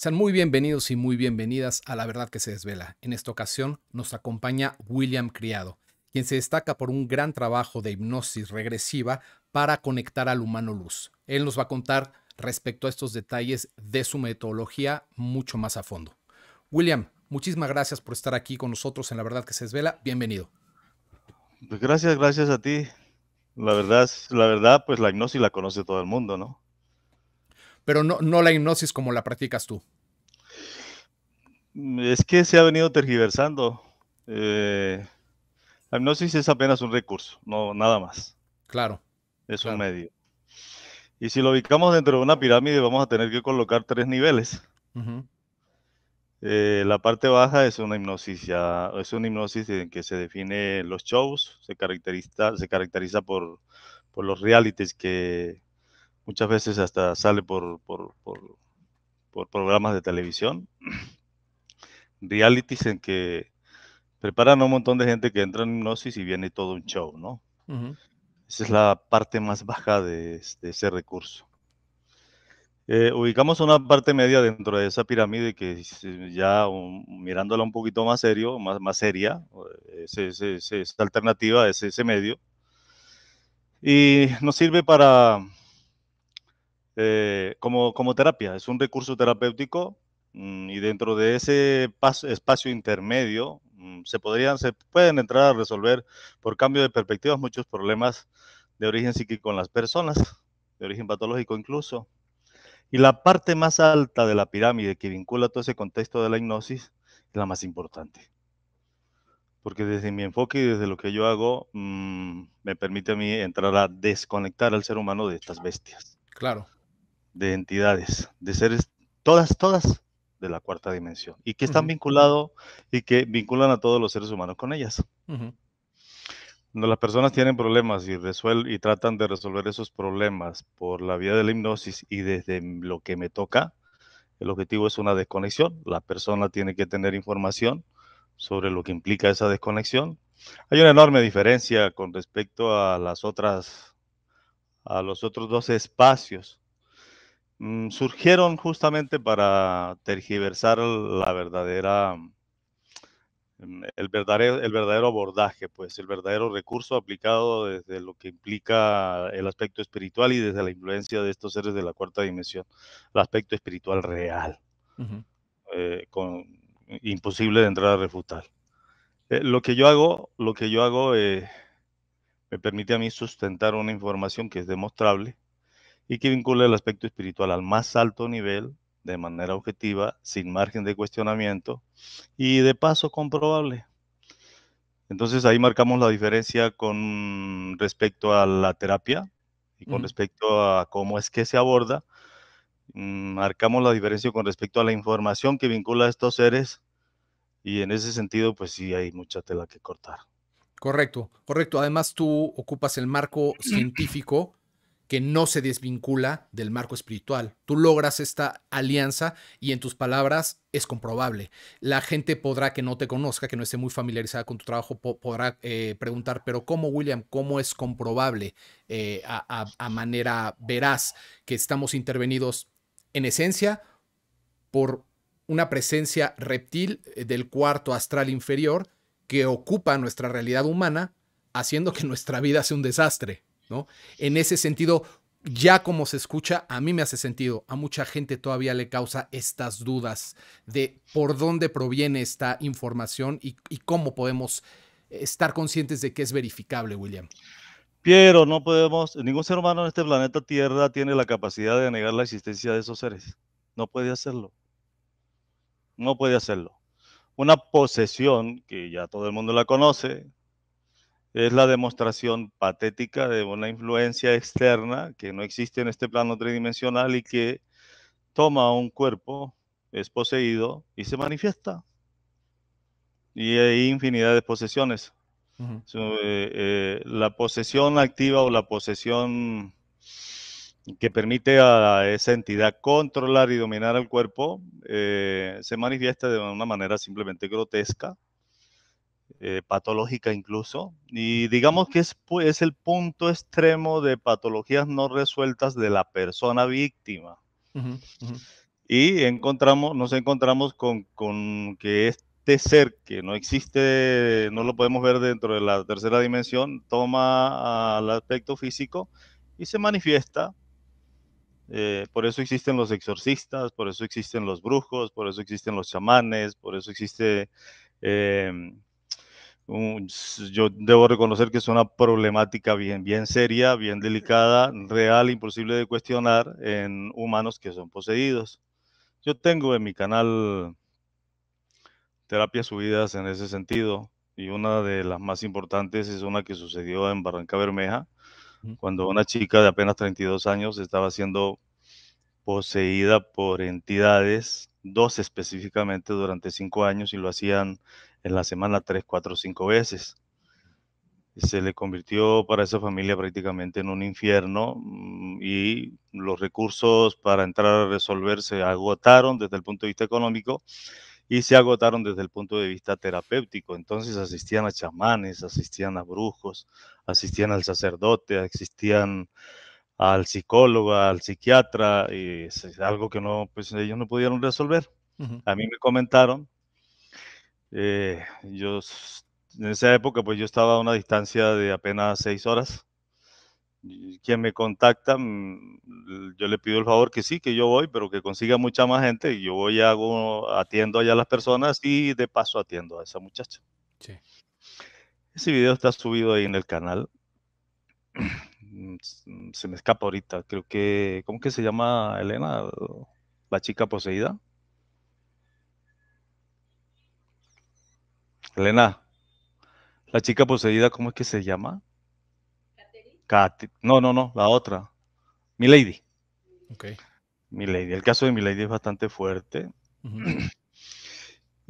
Sean muy bienvenidos y muy bienvenidas a La Verdad que se desvela. En esta ocasión nos acompaña William Criado, quien se destaca por un gran trabajo de hipnosis regresiva para conectar al humano luz. Él nos va a contar respecto a estos detalles de su metodología mucho más a fondo. William, muchísimas gracias por estar aquí con nosotros en La Verdad que se desvela. Bienvenido. Pues gracias, gracias a ti. La verdad, la verdad, pues la hipnosis la conoce todo el mundo, ¿no? pero no, la hipnosis como la practicas tú. Mm, es que se ha venido tergiversando. Eh, la hipnosis es apenas un recurso, no nada más. Claro. Es un medio. Y si lo ubicamos dentro de una pirámide, vamos a tener que colocar tres niveles. Eh, la parte baja es una hipnosis, es una hipnosis en que se define los shows, se caracteriza, se caracteriza por, por los realities que, muchas veces hasta sale por, por, por, programas de televisión, realities en que preparan a un montón de gente que entra en hipnosis y viene todo un show, ¿no? Esa es la parte más baja de, este, ese recurso. Eh, ubicamos una parte media dentro de esa pirámide que ya mirándola un poquito más serio, más, más seria, ese, esa alternativa, es ese medio, y nos sirve para eh, como, como, terapia, es un recurso terapéutico mm, y dentro de ese espacio intermedio mm, se, podrían, se pueden entrar a resolver por cambio de perspectivas muchos problemas de origen psíquico en las personas, de origen patológico incluso. Y la parte más alta de la pirámide que vincula todo ese contexto de la hipnosis es la más importante. Porque desde mi enfoque y desde lo que yo hago, mm, me permite a mí entrar a desconectar al ser humano de estas bestias. Claro de entidades, de seres, todas, todas de la cuarta dimensión, y que están vinculados y que vinculan a todos los seres humanos con ellas. Cuando las personas tienen problemas y, y tratan de resolver esos problemas por la vía de la hipnosis y desde lo que me toca, el objetivo es una desconexión. La persona tiene que tener información sobre lo que implica esa desconexión. Hay una enorme diferencia con respecto a las otras, a los otros dos espacios Mm, surgieron justamente para tergiversar la verdadera, mm, mm, el verdadero, el verdadero abordaje, pues el verdadero recurso aplicado desde lo que implica el aspecto espiritual y desde la influencia de estos seres de la cuarta dimensión, el aspecto espiritual real, eh, imposible de entrar a refutar. Eh, lo que yo hago, lo que yo hago eh, me permite a mí sustentar una información que es demostrable, y que vincula el aspecto espiritual al más alto nivel de manera objetiva, sin margen de cuestionamiento y de paso comprobable. Entonces ahí marcamos la diferencia con respecto a la terapia y con respecto a cómo es que se aborda. Mm, marcamos la diferencia con respecto a la información que vincula a estos seres y en ese sentido pues sí hay mucha tela que cortar. Correcto, correcto. Además tú ocupas el marco científico que no se desvincula del marco espiritual. Tú logras esta alianza y en tus palabras es comprobable. La gente podrá que no te conozca, que no esté muy familiarizada con tu trabajo, podrá eh, preguntar, pero ¿cómo, William? ¿Cómo es comprobable eh, a manera veraz que estamos intervenidos en esencia por una presencia reptil eh, del cuarto astral inferior que ocupa nuestra realidad humana, haciendo que nuestra vida sea un desastre? En ese sentido, ya como se escucha, a mí me hace sentido. A mucha gente todavía le causa estas dudas de por dónde proviene esta información y, y cómo podemos estar conscientes de que es verificable, William. Pero no podemos, ningún ser humano en este planeta Tierra tiene la capacidad de negar la existencia de esos seres. No puede hacerlo. No puede hacerlo. Una posesión, que ya todo el mundo la conoce, es la demostración patética de una influencia externa que no existe en este plano tridimensional y que toma un cuerpo, es poseído y se manifiesta. Y hay infinidad de posesiones. Eh, eh, la posesión activa o la posesión que permite a esa entidad controlar y dominar al cuerpo eh, se manifiesta de una manera simplemente grotesca eh, patológica incluso, y digamos que es, pues, es el punto extremo de patologías no resueltas de la persona víctima. Y encontramos, nos encontramos con, con, que este ser que no existe, no lo podemos ver dentro de la tercera dimensión, toma al aspecto físico y se manifiesta. Eh, por eso existen los exorcistas, por eso existen los brujos, por eso existen los chamanes, por eso existe em, Mm, yo debo reconocer que es una problemática bien, bien seria, bien delicada, real, imposible de cuestionar en humanos que son poseídos. Yo tengo en mi canal terapias subidas en ese sentido y una de las más importantes es una que sucedió en Barranca Bermeja, cuando una chica de apenas 32 años estaba siendo poseída por entidades, dos específicamente durante cinco años y lo hacían en la semana tres, cuatro, cinco veces. Se le convirtió para esa familia prácticamente en un infierno mm, y los recursos para entrar a resolver se agotaron desde el punto de vista económico y se agotaron desde el punto de vista terapéutico. Entonces asistían a chamanes, asistían a brujos, asistían al sacerdote, asistían al psicólogo, al psiquiatra, y es algo que no, pues ellos no pudieron resolver. A mí me comentaron eh, yo, en esa época, pues yo estaba a una distancia de apenas seis horas. Quien me contacta, mm, yo le pido el favor que sí, que yo voy, pero que consiga mucha más gente. yo voy, hago, atiendo allá a las personas y de paso atiendo a esa muchacha. Ese video está subido ahí en el canal. Mm, mm, se me escapa ahorita. Creo que, ¿cómo que se llama Elena? La chica poseída. Elena, la chica poseída, ¿cómo es que se llama? Kat no, no, no, la otra. Milady. Ok. Milady. El caso de Milady es bastante fuerte.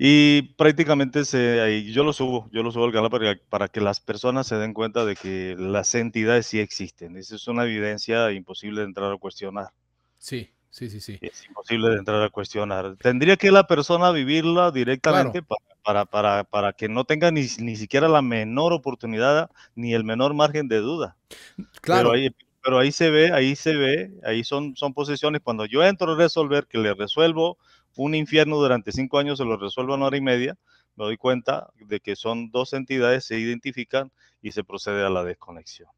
Y prácticamente se, yo lo subo, yo lo subo al canal para, para, que las personas se den cuenta de que las entidades sí existen. Esa es una evidencia imposible de entrar a cuestionar. Sí. Es imposible de entrar a cuestionar. Tendría que la persona vivirla directamente para, para, que no tenga ni, siquiera la menor oportunidad ni el menor margen de duda. Claro. Pero ahí, se ve, ahí se ve, ahí son, son posiciones. Cuando yo entro a resolver, que le resuelvo un infierno durante cinco años, se lo resuelvo en hora y media, me doy cuenta de que son dos entidades, se identifican y se procede a la desconexión.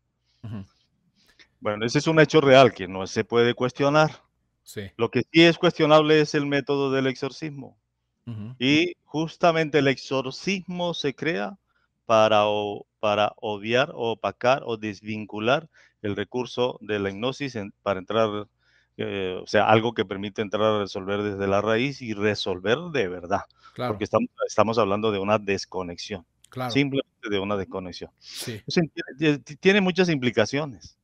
Bueno, ese es un hecho real que no se puede cuestionar. Lo que sí es cuestionable es el método del exorcismo. Y justamente el exorcismo se crea para, o, para obviar, opacar o desvincular el recurso de la hipnosis para entrar, eh, o sea, algo que permite entrar a resolver desde la raíz y resolver de verdad. Porque estamos, hablando de una desconexión. Simplemente de una desconexión. Eh, tiene muchas implicaciones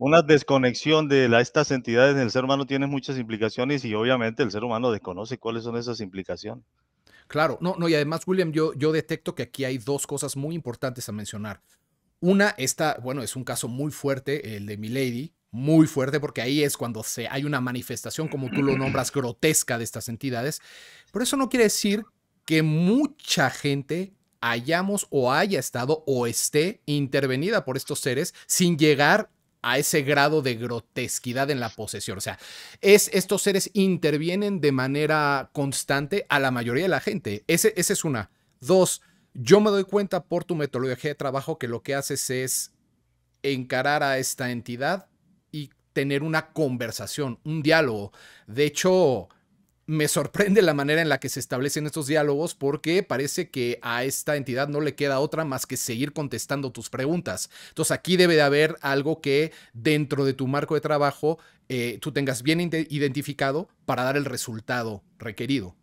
una desconexión de estas entidades en el ser humano tiene muchas implicaciones y obviamente el ser humano desconoce cuáles son esas implicaciones. Claro, no, no, y además, William, yo, yo detecto que aquí hay dos cosas muy importantes a mencionar. Una, esta, bueno, es un caso muy fuerte, el de Milady, muy fuerte, porque ahí es cuando se, hay una manifestación, como tú lo nombras, grotesca de estas entidades. Pero eso no quiere decir que mucha gente hayamos o haya estado o esté intervenida por estos seres sin llegar a ese grado de grotesquidad en la posesión. O sea, es, estos seres intervienen de manera constante a la mayoría de la gente. Ese, esa es una. Dos, yo me doy cuenta por tu metodología de trabajo que lo que haces es encarar a esta entidad y tener una conversación, un diálogo. De hecho, me sorprende la manera en la que se establecen estos diálogos porque parece que a esta entidad no le queda otra más que seguir contestando tus preguntas. Entonces aquí debe de haber algo que dentro de tu marco de trabajo eh, tú tengas bien identificado para dar el resultado requerido.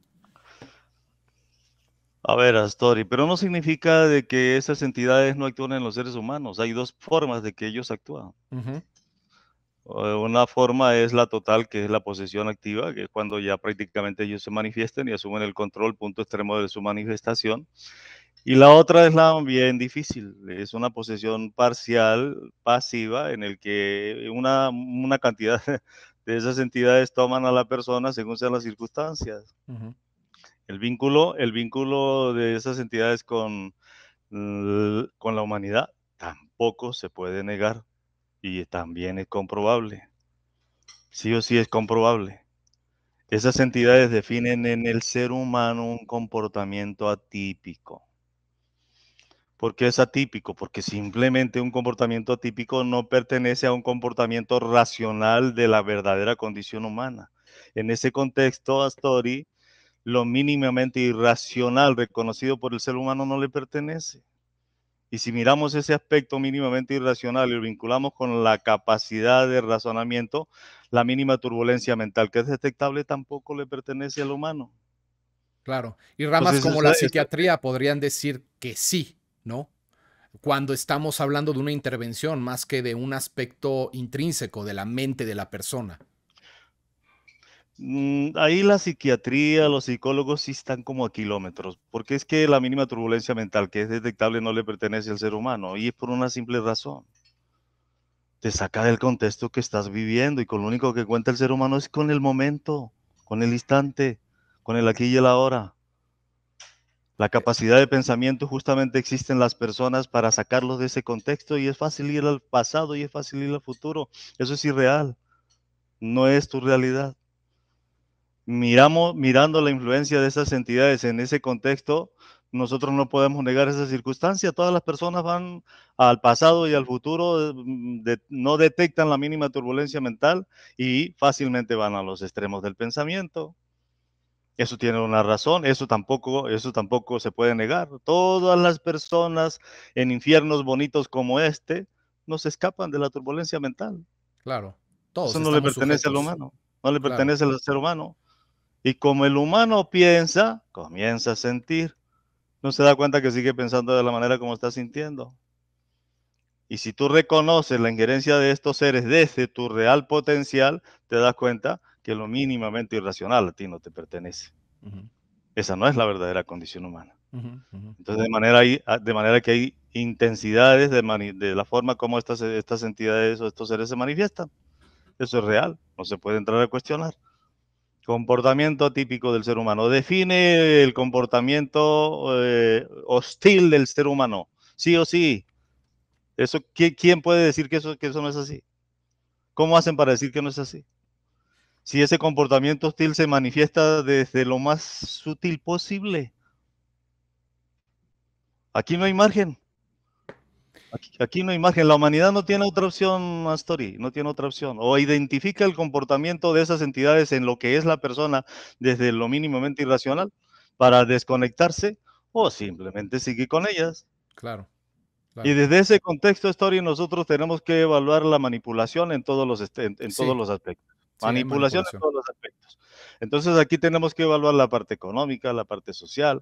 A ver, Astori, pero no significa de que esas entidades no actúen en los seres humanos. Hay dos formas de que ellos actúan. Eh, una forma es la total, que es la posesión activa, que es cuando ya prácticamente ellos se manifiestan y asumen el control, punto extremo de su manifestación. Y la otra es la bien difícil, es una posesión parcial, pasiva, en el que una, cantidad de esas entidades toman a la persona según sean las circunstancias. el, vínculo, el vínculo de esas entidades con, con la humanidad tampoco se puede negar y también es comprobable. Sí o sí es comprobable. Esas entidades definen en el ser humano un comportamiento atípico. ¿Por qué es atípico? Porque simplemente un comportamiento atípico no pertenece a un comportamiento racional de la verdadera condición humana. En ese contexto, Astori, lo mínimamente irracional reconocido por el ser humano no le pertenece. Y si miramos ese aspecto mínimamente irracional y lo vinculamos con la capacidad de razonamiento, la mínima turbulencia mental que es detectable tampoco le pertenece al humano. Claro. Y ramas como la psiquiatría podrían decir que sí, ¿no? Cuando estamos hablando de una intervención más que de un aspecto intrínseco de la mente de la persona. Mm, ahí la psiquiatría, los psicólogos sí están como a kilómetros, porque es que la mínima turbulencia mental que es detectable no le pertenece al ser humano y es por una simple razón. Te saca del contexto que estás viviendo y con lo único que cuenta el ser humano es con el momento, con el instante, con el aquí y el ahora. La eh, capacidad de pensamiento justamente existe en las personas para sacarlos de ese contexto y es fácil ir al pasado y es fácil ir al futuro. Eso es irreal, no es tu realidad miramos, mirando la influencia de esas entidades en ese contexto, nosotros no podemos negar esa circunstancia. Todas las personas van al pasado y al futuro, mm, no detectan la mínima turbulencia mental y fácilmente van a los extremos del pensamiento. Eso tiene una razón, eso tampoco, eso tampoco se puede negar. Todas las personas en infiernos bonitos como este no se escapan de la turbulencia mental. Claro, Eso no le pertenece al humano, no le pertenece al ser humano. Y como el humano piensa, comienza a sentir. No se da cuenta que sigue pensando de la manera como está sintiendo. Y si tú reconoces la injerencia de estos seres desde tu real potencial, te das cuenta que lo mínimamente irracional a ti no te pertenece. Esa no es la verdadera condición humana. Entonces, de manera, ah, de manera que hay intensidades de, de la forma como estas, estas entidades o estos seres se manifiestan. Eso es real, no se puede entrar a cuestionar. Comportamiento típico del ser humano. Define el comportamiento eh, hostil del ser humano. Sí o sí. Eso, ¿Quién puede decir que eso, que eso no es así? ¿Cómo hacen para decir que no es así? Si ese comportamiento hostil se manifiesta desde lo más sutil posible. Aquí no hay margen. Aquí, una no imagen. La humanidad no tiene otra opción, Story. no tiene otra opción. O identifica el comportamiento de esas entidades en lo que es la persona desde lo mínimamente irracional para desconectarse o simplemente seguir con ellas. Claro. Y desde ese contexto, Story, nosotros tenemos que evaluar la manipulación en todos los, este, aspectos. manipulación, en todos los aspectos. Entonces aquí tenemos que evaluar la parte económica, la parte social,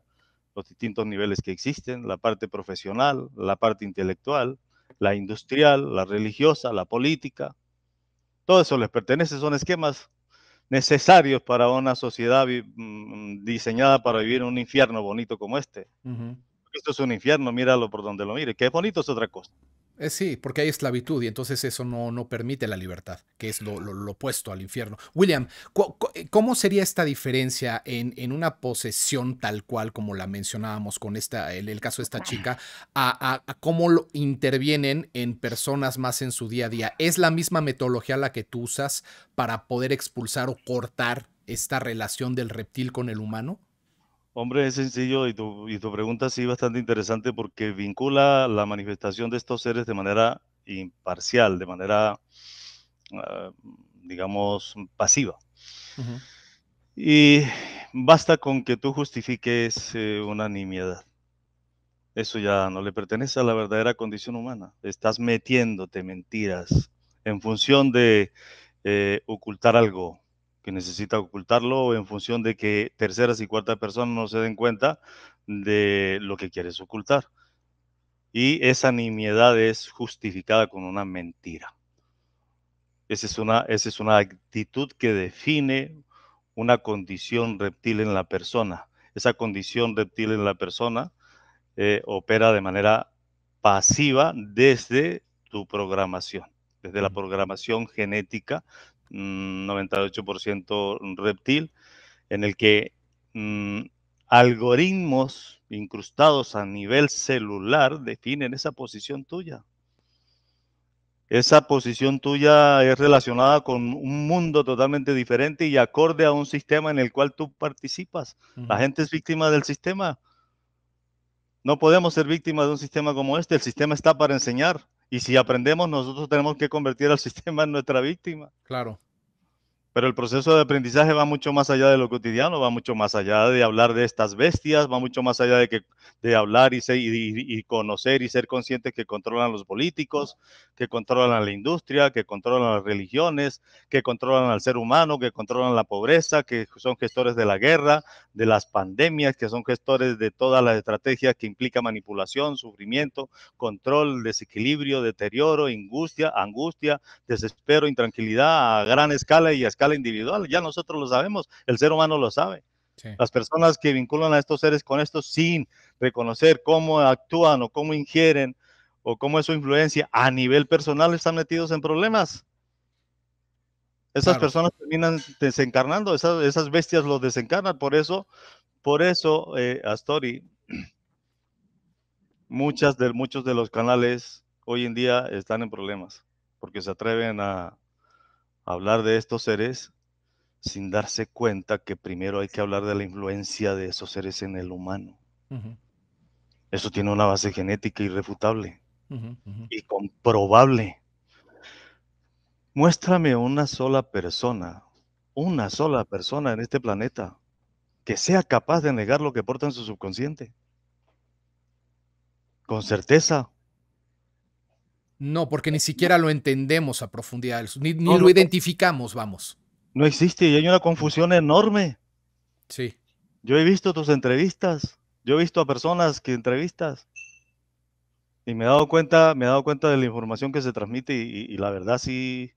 los distintos niveles que existen, la parte profesional, la parte intelectual, la industrial, la religiosa, la política. Todo eso les pertenece, son esquemas necesarios para una sociedad mm, diseñada para vivir un infierno bonito como este. Esto es un infierno, míralo por donde lo mire. Que bonito es otra cosa. Eh, sí, porque hay esclavitud y entonces eso no, no permite la libertad, que es lo, opuesto al infierno. William, eh, ¿cómo sería esta diferencia en, en, una posesión tal cual como la mencionábamos con esta, el, caso de esta chica, a, a, cómo lo intervienen en personas más en su día a día? ¿Es la misma metodología la que tú usas para poder expulsar o cortar esta relación del reptil con el humano? Hombre, es sencillo y tu, y tu pregunta sí bastante interesante porque vincula la manifestación de estos seres de manera imparcial, de manera, ah, digamos, pasiva. Y basta con que tú justifiques eh, una nimiedad. Eso ya no le pertenece a la verdadera condición humana. Estás metiéndote mentiras en función de eh, ocultar algo, que necesita ocultarlo en función de que terceras y cuartas personas no se den cuenta de lo que quieres ocultar. Y esa nimiedad es justificada con una mentira. Esa es una, es una actitud que define una condición reptil en la persona. Esa condición reptil en la persona eh, opera de manera pasiva desde tu programación, desde la programación genética 98% mm, reptil, en el que mm, algoritmos incrustados a nivel celular definen esa posición tuya. Esa posición tuya es relacionada con un mundo totalmente diferente y acorde a un sistema en el cual tú participas. La gente es víctima del sistema. No podemos ser víctimas de un sistema como este. El sistema está para enseñar. Y si aprendemos, nosotros tenemos que convertir al sistema en nuestra víctima. Claro. Pero el proceso de aprendizaje va mucho más allá de lo cotidiano, va mucho más allá de hablar de estas bestias, va mucho más allá de, que, de hablar y, y, conocer y ser conscientes que controlan los políticos, que controlan la industria, que controlan las religiones, que controlan al ser humano, que controlan la pobreza, que son gestores de la guerra, de las pandemias, que son gestores de todas las estrategias que implica manipulación, sufrimiento, control, desequilibrio, deterioro, angustia, angustia, desespero, intranquilidad a gran escala y a escala individual, ya nosotros lo sabemos, el ser humano lo sabe. Las personas que vinculan a estos seres con esto sin reconocer cómo actúan o cómo ingieren o cómo es su influencia a nivel personal están metidos en problemas. Esas personas terminan desencarnando, esas, bestias los desencarnan. Por eso, por eso, eh, Astori, muchas de, muchos de los canales hoy en día están en problemas, porque se atreven a, hablar de estos seres sin darse cuenta que primero hay que hablar de la influencia de esos seres en el humano. Eso tiene una base genética irrefutable y comprobable. Muéstrame una sola persona, una sola persona en este planeta que sea capaz de negar lo que porta en su subconsciente. Con certeza, no, porque ni eh, siquiera lo entendemos a profundidad, ni, lo identificamos, vamos. No existe y hay una confusión enorme. Sí. Yo he visto tus entrevistas, yo he visto a personas que entrevistas y me he dado cuenta, me he dado cuenta de la información que se transmite y, la verdad sí,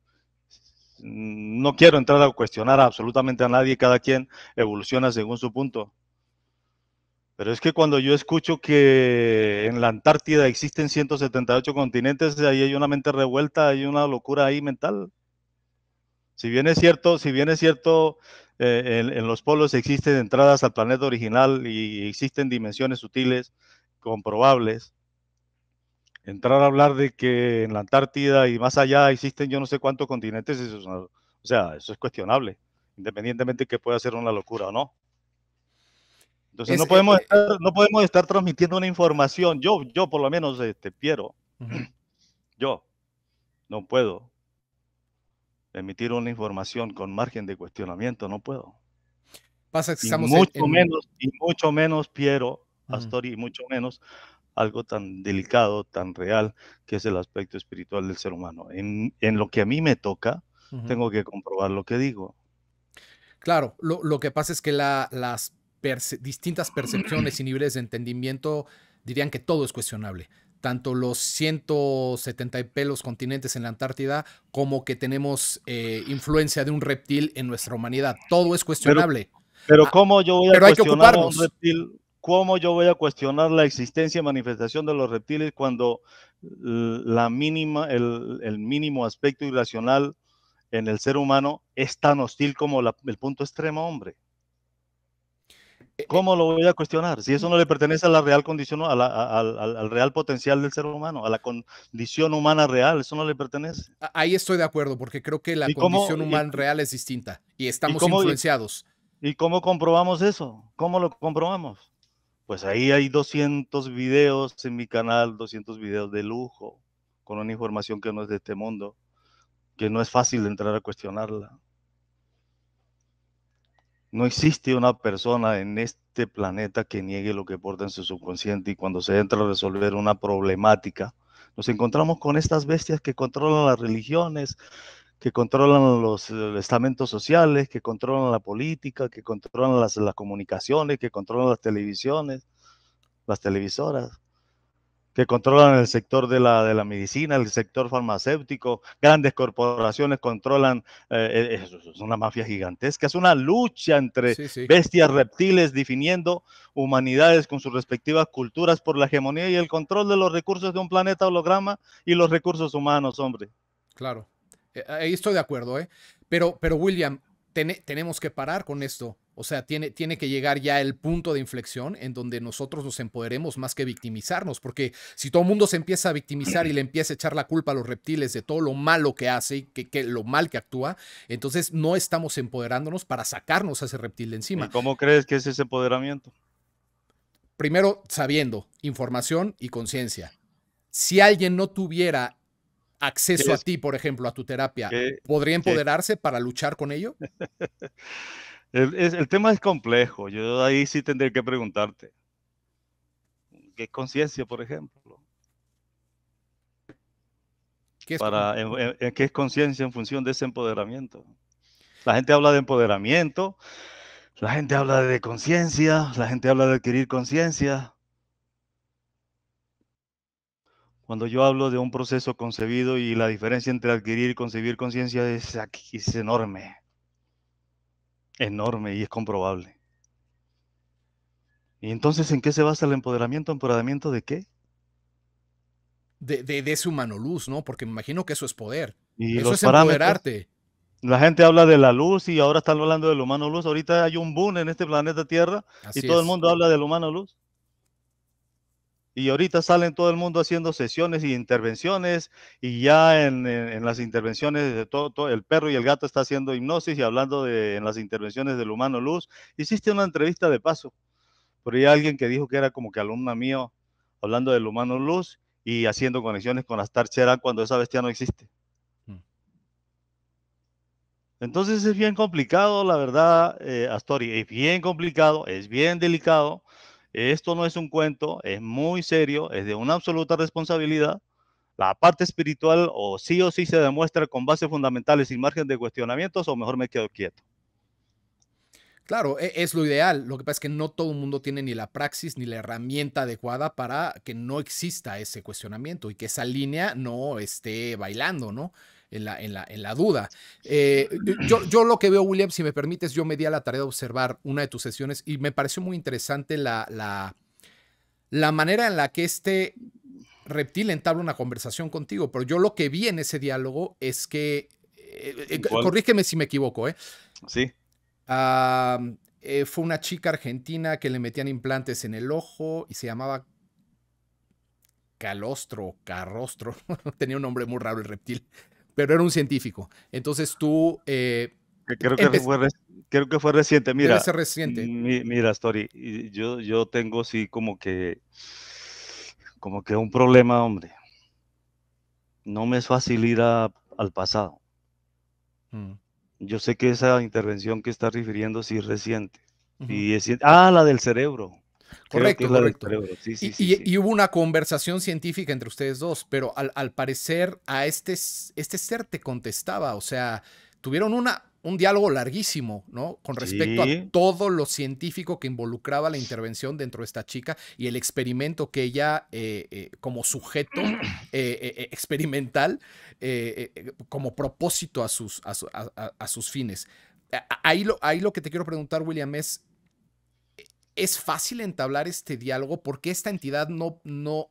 no quiero entrar a cuestionar absolutamente a nadie, cada quien evoluciona según su punto. Pero es que cuando yo escucho que en la Antártida existen 178 continentes, ahí hay una mente revuelta, hay una locura ahí mental. Si bien es cierto, si bien es cierto, eh, en, los polos existen entradas al planeta original y existen dimensiones sutiles comprobables. Entrar a hablar de que en la Antártida y más allá existen yo no sé cuántos continentes, es o sea, eso es cuestionable, independientemente que pueda ser una locura o no. Entonces no, podemos eh, estar, no podemos estar transmitiendo una información. Yo, yo por lo menos, este, Piero, yo no puedo emitir una información con margen de cuestionamiento, no puedo. Pasa que estamos mucho menos, y mucho menos Piero Astori, y mucho menos algo tan delicado, tan real, que es el aspecto espiritual del ser humano. En, lo que a mí me toca, tengo que comprobar lo que digo. Claro, lo, que pasa es que las distintas percepciones y niveles de entendimiento dirían que todo es cuestionable. Tanto los 170 y pelos continentes en la Antártida como que tenemos eh, influencia de un reptil en nuestra humanidad. Todo es cuestionable. Pero, ah, ¿cómo yo voy a cuestionar ¿Cómo yo voy a cuestionar la existencia y manifestación de los reptiles cuando la mínima, el, mínimo aspecto irracional en el ser humano es tan hostil como el punto extremo, hombre? Eh, eh, ¿Cómo lo voy a cuestionar? Si eso no le pertenece a la real condición, al real potencial del ser humano, a la condición humana real, eso no le pertenece. Ahí estoy de acuerdo, porque creo que la condición humana real es distinta y estamos influenciados. ¿Y cómo comprobamos eso? ¿Cómo lo comprobamos? Pues ahí hay 200 videos en mi canal, 200 videos de lujo, con una información que no es de este mundo, que no es fácil entrar a cuestionarla. No existe una persona en este planeta que niegue lo que porta en su subconsciente y cuando se entra a resolver una problemática, nos encontramos con estas bestias que controlan las religiones, que controlan los eh, estamentos sociales, que controlan la política, que controlan las, comunicaciones, que controlan las televisiones, las televisoras que controlan el sector de la, de la medicina, el sector farmacéutico, grandes corporaciones controlan, eh, eh, es, una mafia gigantesca, es una lucha entre bestias reptiles definiendo humanidades con sus respectivas culturas por la hegemonía y el control de los recursos de un planeta holograma y los recursos humanos, hombre. Claro, eh, ahí estoy de acuerdo, Pero, pero William, tenemos que parar con esto. O sea, tiene, tiene que llegar ya el punto de inflexión en donde nosotros nos empoderemos más que victimizarnos, porque si todo el mundo se empieza a victimizar y le empieza a echar la culpa a los reptiles de todo lo malo que hace y que, lo mal que actúa, entonces no estamos empoderándonos para sacarnos a ese reptil de encima. ¿Y cómo crees que es ese empoderamiento? Primero, sabiendo, información y conciencia. Si alguien no tuviera acceso a ti, por ejemplo, a tu terapia, ¿podría empoderarse para luchar con ello? El, tema es complejo. Yo ahí sí tendré que preguntarte. ¿Qué es conciencia, por ejemplo? ¿Qué es, conciencia en función de ese empoderamiento? La gente habla de empoderamiento, la gente habla de conciencia, la gente habla de adquirir conciencia. Cuando yo hablo de un proceso concebido y la diferencia entre adquirir y concebir conciencia es enorme enorme y es comprobable. ¿Y entonces en qué se basa el empoderamiento? ¿Empoderamiento de qué? De, de, humano luz, ¿no? Porque me imagino que eso es poder. Y eso los es empoderarte. La gente habla de la luz y ahora están hablando del humano luz. Ahorita hay un boom en este planeta Tierra y todo el mundo habla del humano luz y ahorita salen todo el mundo haciendo sesiones y intervenciones y ya en, las intervenciones de todo, el perro y el gato está haciendo hipnosis y hablando de en las intervenciones del humano luz. Hiciste una entrevista de paso, por ahí alguien que dijo que era como que alumna mío hablando del humano luz y haciendo conexiones con Star Chera cuando esa bestia no existe. Mm. Entonces es bien complicado, la verdad, eh, Astori, es bien complicado, es bien delicado esto no es un cuento, es muy serio, es de una absoluta responsabilidad. La parte espiritual o sí o sí se demuestra con bases fundamentales sin margen de cuestionamientos o mejor me quedo quieto. Claro, e, es lo ideal. Lo que pasa es que no todo el mundo tiene ni la praxis ni la herramienta adecuada para que no exista ese cuestionamiento y que esa línea no esté bailando, ¿no? en la, en la, duda. Eh, yo, lo que veo, William, si me permites, yo me di a la tarea de observar una de tus sesiones y me pareció muy interesante la, la, la manera en la que este reptil entabla una conversación contigo, pero yo lo que vi en ese diálogo es que, eh, eh, corrígeme si me equivoco, ¿eh? Sí. fue una chica argentina que le metían implantes en el ojo y se llamaba Calostro, Carrostro, tenía un nombre muy raro el reptil pero era un científico. Entonces tú... Eh, creo, que fue, creo, que fue, reciente, mira. mira, Story, yo, yo tengo sí como que, como que un problema, hombre. No me es fácil ir al pasado. Mm. Yo sé que esa intervención que estás refiriendo sí es reciente. ah, la del cerebro. Correcto, correcto. y, hubo una conversación científica entre ustedes dos, pero al, parecer a este, este, ser te contestaba, o sea, tuvieron una, un diálogo larguísimo, ¿no? Con respecto a todo lo científico que involucraba la intervención dentro de esta chica y el experimento que ella, eh, eh, como sujeto eh, experimental, como propósito a sus, a sus fines. Ahí lo, ahí lo que te quiero preguntar, William, es es fácil entablar este diálogo porque esta entidad no, no,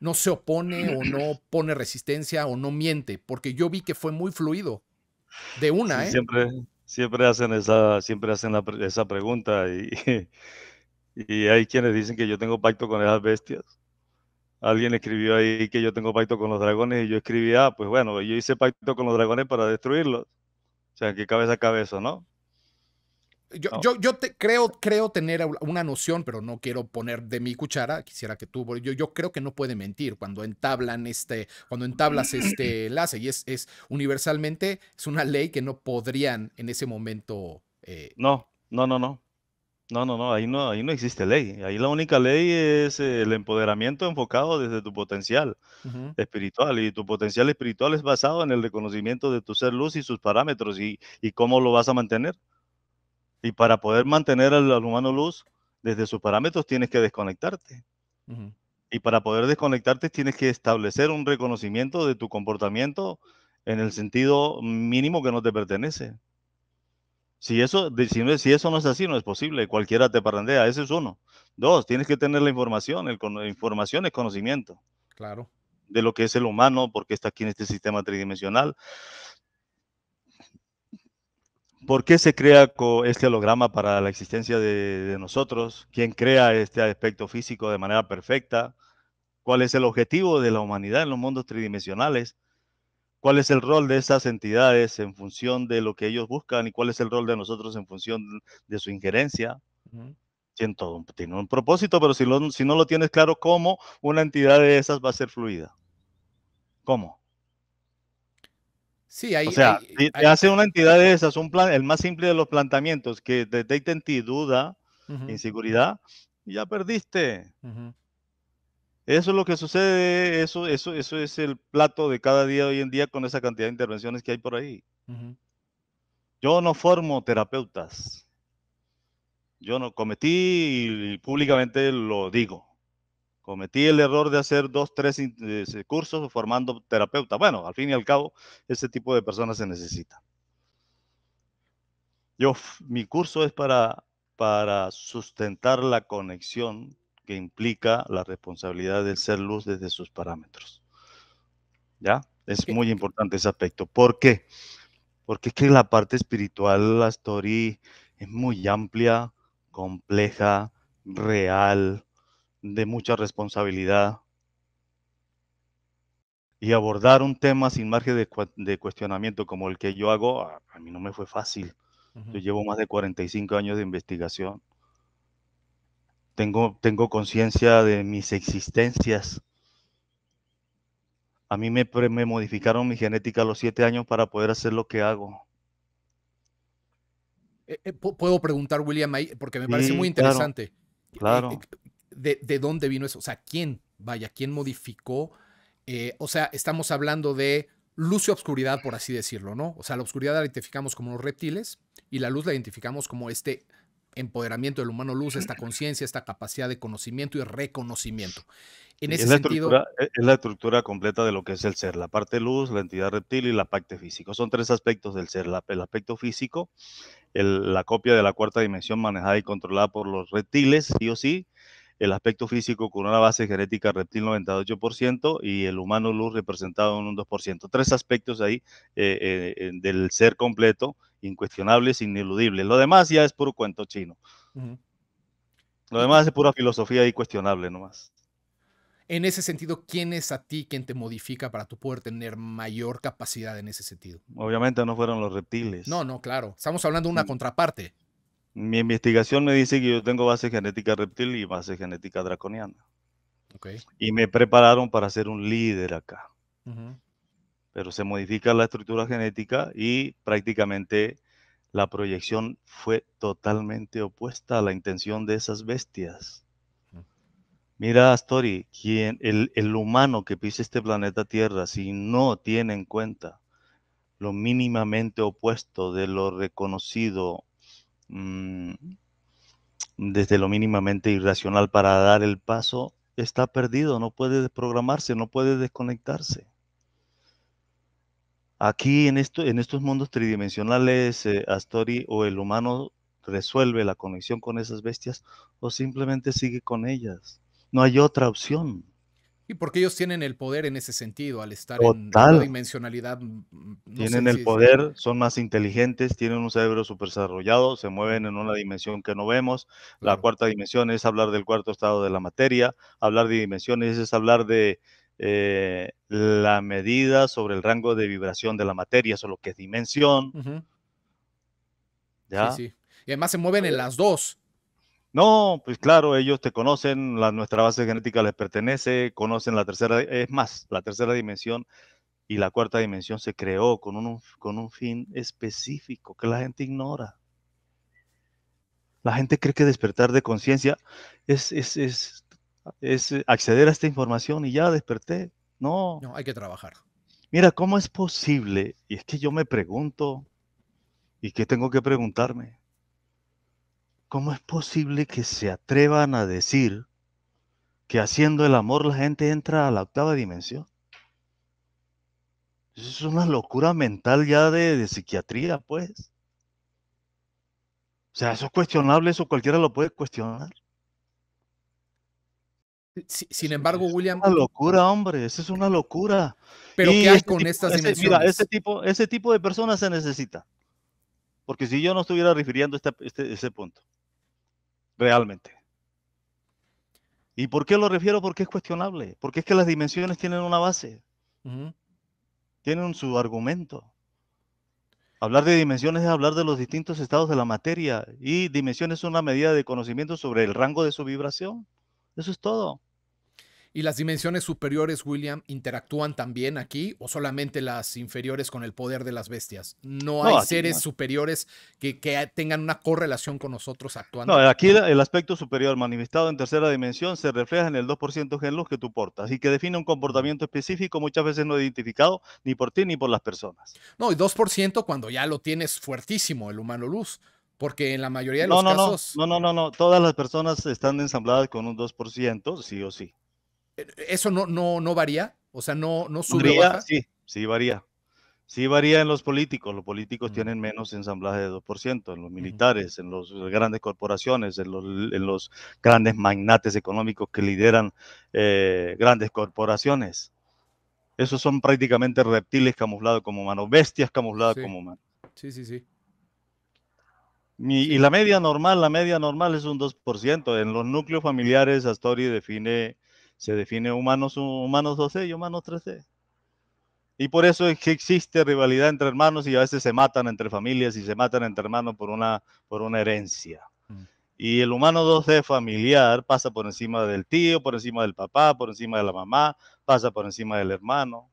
no se opone o no pone resistencia o no miente, porque yo vi que fue muy fluido. De una, ¿eh? Siempre, siempre hacen esa, siempre hacen esa pregunta y, y hay quienes dicen que yo tengo pacto con esas bestias. Alguien escribió ahí que yo tengo pacto con los dragones y yo escribí, ah, pues bueno, yo hice pacto con los dragones para destruirlos. O sea, que cabeza a cabeza, ¿no? Yo, yo, yo te, creo, creo tener una noción, pero no quiero poner de mi cuchara. Quisiera que tú, yo, yo creo que no puede mentir cuando entablan este, cuando entablas este enlace. Y es, es universalmente, es una ley que no podrían en ese momento. Eh, no, no, no, no. No, no, no, ahí no, ahí no existe ley. Ahí la única ley es el empoderamiento enfocado desde tu potencial espiritual. Y tu potencial espiritual es basado en el reconocimiento de tu ser luz y sus parámetros y, y cómo lo vas a mantener. Y para poder mantener al, humano luz, desde sus parámetros tienes que desconectarte. Y para poder desconectarte tienes que establecer un reconocimiento de tu comportamiento en el sentido mínimo que no te pertenece. Si eso, si, no, eso no es así, no es posible. Cualquiera te parrandea. Ese es uno. Dos, tienes que tener la información. El, la información es conocimiento. Claro. De lo que es el humano, porque está aquí en este sistema tridimensional. ¿Por qué se crea este holograma para la existencia de, nosotros? ¿Quién crea este aspecto físico de manera perfecta? ¿Cuál es el objetivo de la humanidad en los mundos tridimensionales? ¿Cuál es el rol de esas entidades en función de lo que ellos buscan y cuál es el rol de nosotros en función de su injerencia? Tiene, todo, un propósito, pero si, si no lo tienes claro, ¿cómo una entidad de esas va a ser fluida? ¿Cómo? o sea, hace una entidad de esas, un plan, el más simple de los planteamientos, que detecta en ti duda, inseguridad, ya perdiste. Eso es lo que sucede, eso, eso, eso es el plato de cada día hoy en día con esa cantidad de intervenciones que hay por ahí. Yo no formo terapeutas. Yo no cometí y públicamente lo digo. Cometí el error de hacer dos, tres eh, cursos formando terapeuta. Bueno, al fin y al cabo, ese tipo de personas se necesita. Yo, mi curso es para, para sustentar la conexión que implica la responsabilidad de ser luz desde sus parámetros. ¿Ya? Es muy importante ese aspecto. ¿Por qué? Porque es que la parte espiritual, la story, es muy amplia, compleja, real, de mucha responsabilidad y abordar un tema sin margen de, cuestionamiento como el que yo hago, a, mí no me fue fácil. Yo llevo más de 45 años de investigación. Tengo, tengo conciencia de mis existencias. A mí me, me modificaron mi genética a los siete años para poder hacer lo que hago. Eh, eh, puedo preguntar, William, porque me parece muy interesante. Eh, claro de, dónde vino eso, o sea, quién, vaya, quién modificó, eh, o sea, estamos hablando de luz y obscuridad, por así decirlo, ¿no? O sea, la obscuridad la identificamos como los reptiles y la luz la identificamos como este empoderamiento del humano luz, esta conciencia, esta capacidad de conocimiento y reconocimiento. En ese sentido. es la estructura completa de lo que es el ser: la parte luz, la entidad reptil y la parte físico. Son tres aspectos del ser: el aspecto físico, la copia de la cuarta dimensión manejada y controlada por los reptiles, sí o sí, el aspecto físico con una base genética reptil 98% y el humano luz representado en un 2%. Tres aspectos ahí eh, eh, del ser completo, incuestionables, ineludibles. Lo demás ya es puro cuento chino. Lo demás es pura filosofía y cuestionable nomás. En ese sentido, ¿quién es a ti quien te modifica para tu poder tener mayor capacidad en ese sentido? Obviamente no fueron los reptiles. No, no, claro. Estamos hablando de una mm. contraparte. Mi investigación me dice que yo tengo base genética reptil y base genética draconiana. Y me prepararon para ser un líder acá. Pero se modifica la estructura genética y prácticamente la proyección fue totalmente opuesta a la intención de esas bestias. Mira, Astori, quien, el, el, humano que pisa este planeta Tierra, si no tiene en cuenta lo mínimamente opuesto de lo reconocido Mm, desde lo mínimamente irracional para dar el paso, está perdido, no puede programarse, no puede desconectarse. Aquí en, esto, en estos mundos tridimensionales, eh, Astori o el humano resuelve la conexión con esas bestias o simplemente sigue con ellas. No hay otra opción. Y porque ellos tienen el poder en ese sentido, al estar en una dimensionalidad. tienen el poder, son más inteligentes, tienen un cerebro súper desarrollado, se mueven en una dimensión que no vemos. La cuarta dimensión es hablar del cuarto estado de la materia, hablar de dimensiones es hablar de eh, la medida sobre el rango de vibración de la materia, eso lo que es dimensión. Sí, sí. Y además se mueven en eh. las dos. No, pues claro, ellos te conocen, la, nuestra base genética les pertenece, conocen la tercera, es más, la tercera dimensión y la cuarta dimensión se creó con un, con un fin específico que la gente ignora. La gente cree que despertar de conciencia es, es, es, acceder a esta información y ya desperté. No. No, hay que trabajar. Mira, ¿cómo es posible? Y es que yo me pregunto, ¿y qué tengo que preguntarme? ¿cómo es posible que se atrevan a decir que haciendo el amor la gente entra a la octava dimensión? Eso es una locura mental ya de, psiquiatría, pues. O sea, eso es cuestionable, eso cualquiera lo puede cuestionar. Sin embargo, William. Es una locura, hombre, eso es una locura. Pero ¿qué hay este con estas ese, dimensiones? ese tipo, ese tipo de personas se necesita. Porque si yo no estuviera refiriendo este, este ese punto realmente. ¿Y por qué lo refiero? Porque es cuestionable, porque es que las dimensiones tienen una base, tienen su argumento. Hablar de dimensiones es hablar de los distintos estados de la materia y dimensiones es una medida de conocimiento sobre el rango de su vibración. Eso es todo. ¿Y las dimensiones superiores, William, interactúan también aquí o solamente las inferiores con el poder de las bestias? No hay seres superiores que, tengan una correlación con nosotros actuando. No, aquí el aspecto superior manifestado en tercera dimensión se refleja en el 2% gen luz que tú portas y que define un comportamiento específico muchas veces no identificado ni por ti ni por las personas. No, y 2% cuando ya lo tienes fuertísimo, el humano luz. Porque en la mayoría de los no, casos. No, no, no, no. Todas las personas están ensambladas con un 2%, sí o sí. ¿Eso no, no, no varía? O sea, no, no sube. Sí, sí varía. Sí varía en los políticos. Los políticos tienen menos ensamblaje de 2%, en los militares, en las grandes corporaciones, en los, grandes magnates económicos que lideran eh, grandes corporaciones. Esos son prácticamente reptiles camuflados como humanos, bestias camufladas como humanos. Sí, sí, sí. Y, la media normal, la media normal es un 2%. En los núcleos familiares, Astori define se define humanos, humanos 12 y humanos 13. Y por eso existe rivalidad entre hermanos y a veces se matan entre familias y se matan entre hermanos por una, por una herencia. Mm. Y el humano 12 familiar pasa por encima del tío, por encima del papá, por encima de la mamá, pasa por encima del hermano.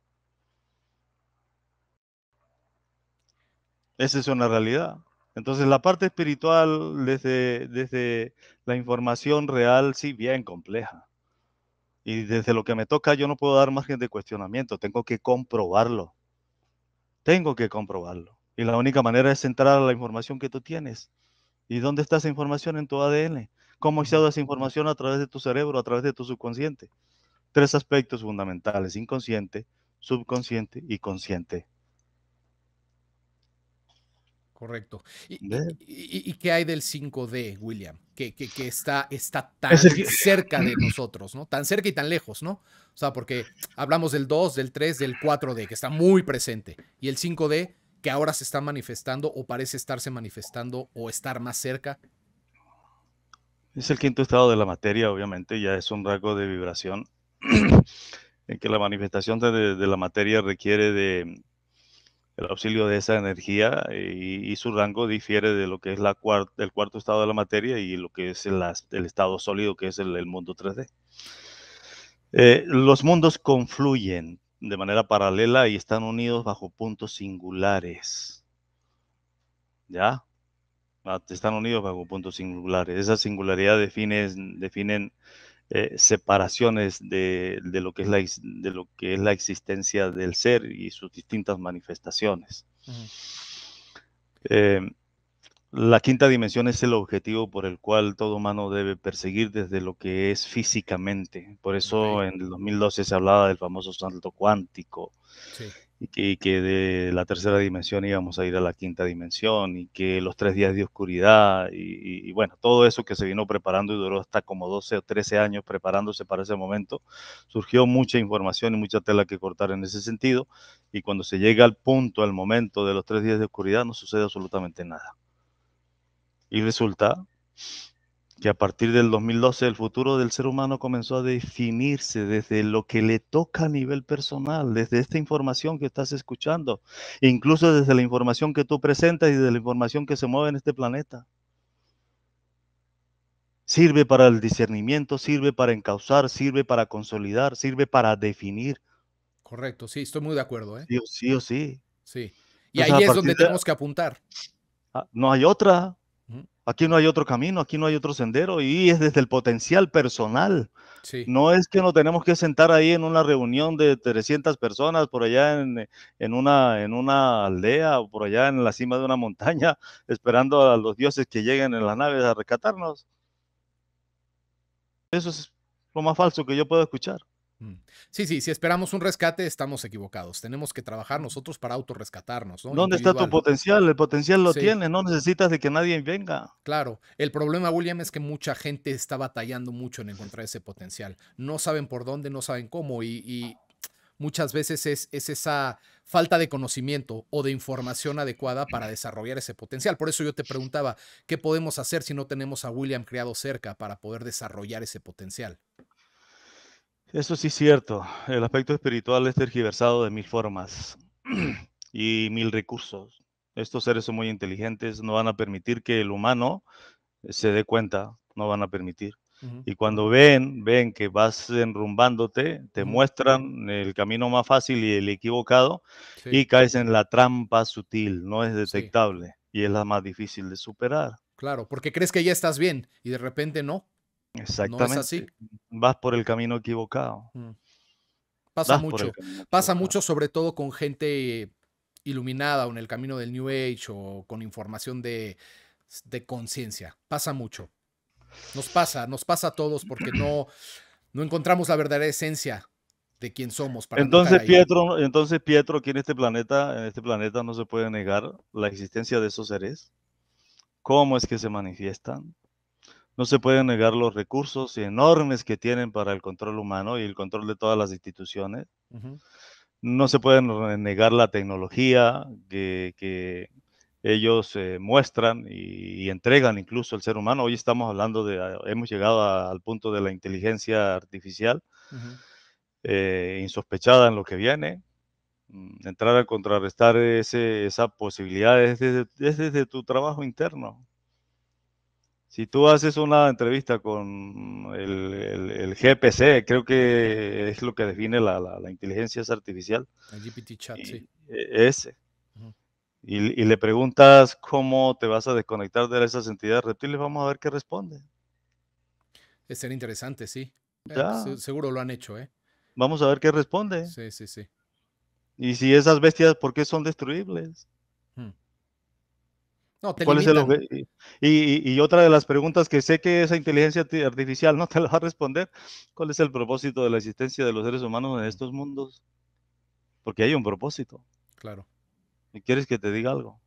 Esa es una realidad. Entonces la parte espiritual desde, desde la información real sí bien compleja. Y desde lo que me toca yo no puedo dar margen de cuestionamiento, tengo que comprobarlo. Tengo que comprobarlo. Y la única manera es centrar a la información que tú tienes. ¿Y dónde está esa información en tu ADN? ¿Cómo ha esa información a través de tu cerebro, a través de tu subconsciente? Tres aspectos fundamentales, inconsciente, subconsciente y consciente correcto. Y, qué hay del 5D, William? Que, está, tan cerca de nosotros, ¿no? Tan cerca y tan lejos, ¿no? O sea, porque hablamos del 2, del 3, del 4D, que está muy presente. Y el 5D, que ahora se está manifestando o parece estarse manifestando o estar más cerca. Es el quinto estado de la materia, obviamente, ya es un rasgo de vibración, en que la manifestación de la materia requiere de el auxilio de esa energía y, su rango difiere de lo que es el cuarto estado de la materia y lo que es el, estado sólido, que es el, mundo 3D. Eh, los mundos confluyen de manera paralela y están unidos bajo puntos singulares. ¿Ya? Ah, están unidos bajo puntos singulares. Esa singularidad define, definen eh, separaciones de, lo que es la, de lo que es la existencia del ser y sus distintas manifestaciones. Eh, la quinta dimensión es el objetivo por el cual todo humano debe perseguir desde lo que es físicamente. Por eso en el 2012 se hablaba del famoso salto cuántico y que, de la tercera dimensión íbamos a ir a la quinta dimensión y que los tres días de oscuridad y, y bueno, todo eso que se vino preparando y duró hasta como 12 o 13 años preparándose para ese momento, surgió mucha información y mucha tela que cortar en ese sentido y cuando se llega al punto, al momento de los tres días de oscuridad no sucede absolutamente nada. Y resulta que a partir del 2012 el futuro del ser humano comenzó a definirse desde lo que le toca a nivel personal, desde esta información que estás escuchando, incluso desde la información que tú presentas y de la información que se mueve en este planeta. Sirve para el discernimiento, sirve para encauzar, sirve para consolidar, sirve para definir. Correcto, sí, estoy muy de acuerdo. ¿eh? Sí, o sí. Sí. Y ahí es donde tenemos que apuntar. Ah, no hay otra. Aquí no hay otro camino, aquí no hay otro sendero y es desde el potencial personal. No es que nos tenemos que sentar ahí en una reunión de 300 personas por allá en, una, en una aldea o por allá en la cima de una montaña esperando a los dioses que lleguen en las naves a rescatarnos. Eso es lo más falso que yo puedo escuchar. Mm. Sí, sí, si esperamos un rescate, estamos equivocados. Tenemos que trabajar nosotros para autorrescatarnos. ¿Dónde está tu potencial? El potencial lo tienes, no necesitas de que nadie venga. Claro, el problema, William, es que mucha gente está batallando mucho en encontrar ese potencial. No saben por dónde, no saben cómo, y, muchas veces es, esa falta de conocimiento o de información adecuada para desarrollar ese potencial. Por eso yo te preguntaba, ¿qué podemos hacer si no tenemos a William creado cerca para poder desarrollar ese potencial? Eso sí es cierto. El aspecto espiritual es tergiversado de mil formas y mil recursos. Estos seres son muy inteligentes, no van a permitir que el humano se dé cuenta, no van a permitir. Y cuando ven, ven que vas enrumbándote, te muestran el camino más fácil y el equivocado y caes en la trampa sutil, no es detectable y es la más difícil de superar. Claro, porque crees que ya estás bien y de repente no. Exactamente. Vas por el camino equivocado. Mm. Pasa mucho. Pasa mucho, sobre todo con gente iluminada o en el camino del New Age o con información de, conciencia. Pasa mucho. Nos pasa, nos pasa a todos porque no, encontramos la verdadera esencia de quién somos. Para entonces, Pietro, entonces, Pietro, aquí en este planeta, en este planeta no se puede negar la existencia de esos seres. ¿Cómo es que se manifiestan? No se pueden negar los recursos enormes que tienen para el control humano y el control de todas las instituciones. No se pueden negar la tecnología que, ellos eh, muestran y, entregan incluso al ser humano. Hoy estamos hablando de, ah, hemos llegado al punto de la inteligencia artificial, eh, insospechada en lo que viene. Mm, entrar a contrarrestar esa posibilidad desde tu trabajo interno si tú haces una entrevista con el, GPC, creo que es lo que define la, inteligencia artificial. El GPT chat, sí. E, ese. y, le preguntas cómo te vas a desconectar de esas entidades reptiles, vamos a ver qué responde. Es ser interesante, sí. Eh, seguro lo han hecho, ¿eh? Vamos a ver qué responde. Sí, sí, sí. Y si esas bestias, ¿por qué son destruibles? y, otra de las preguntas que sé que esa inteligencia artificial no te la va a responder, ¿cuál es el propósito de la existencia de los seres humanos en estos mundos? Porque hay un propósito. Claro. ¿Y quieres que te diga algo?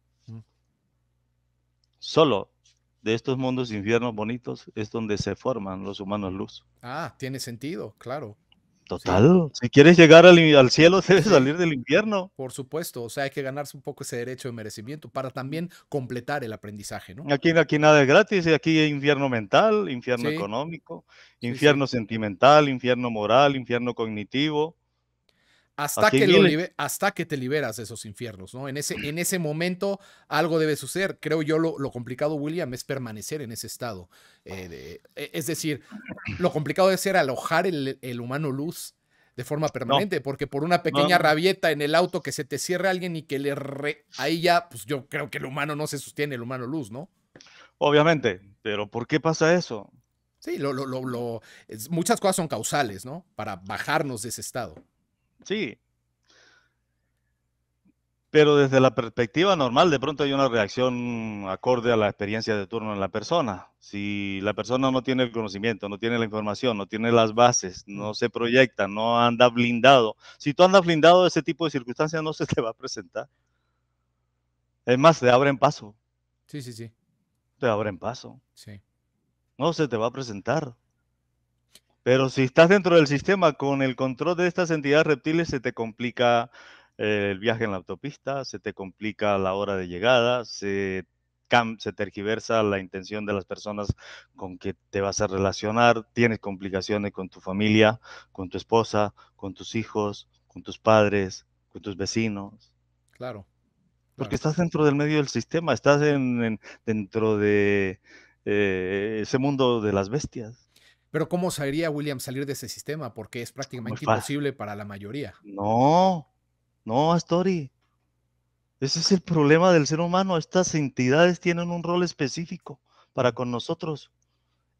Solo de estos mundos infiernos bonitos es donde se forman los humanos luz. Ah, tiene sentido, claro. Total. Si quieres llegar al, cielo, debes salir del infierno. Por supuesto, o sea, hay que ganarse un poco ese derecho de merecimiento para también completar el aprendizaje, ¿no? Aquí, aquí nada es gratis, aquí hay infierno mental, infierno económico, infierno sentimental, infierno moral, infierno cognitivo, hasta que, hasta que, te liberas de esos infiernos, ¿no? En ese, en ese momento algo debe suceder. Creo yo lo, complicado, William, es permanecer en ese estado. Eh, e-, es decir, lo complicado es ser alojar el, humano luz de forma permanente, porque por una pequeña rabieta en el auto que se te cierre alguien y que le... Re, ahí ya, pues yo creo que el humano no se sostiene, el humano luz, ¿no? Obviamente, pero ¿por qué pasa eso? Sí, lo, lo, muchas cosas son causales, ¿no? Para bajarnos de ese estado. Sí. Pero desde la perspectiva normal, de pronto hay una reacción acorde a la experiencia de turno en la persona. Si la persona no tiene el conocimiento, no tiene la información, no tiene las bases, no mm. se proyecta, no anda blindado. Si tú andas blindado, de ese tipo de circunstancias no se te va a presentar. Es más, te abren paso. Sí, sí, sí. Te abren paso. Sí. No se te va a presentar. Pero si estás dentro del sistema con el control de estas entidades reptiles, se te complica eh, el viaje en la autopista, se te complica la hora de llegada, se, se tergiversa la intención de las personas con que te vas a relacionar, tienes complicaciones con tu familia, con tu esposa, con tus hijos, con tus padres, con tus vecinos. Claro. Porque estás dentro del medio del sistema, estás dentro de eh, ese mundo de las bestias. Pero ¿cómo sabría William, salir de ese sistema? Porque es pues, prácticamente imposible para la mayoría. No, no, Astori. Ese es el problema del ser humano. Estas entidades tienen un rol específico para con nosotros.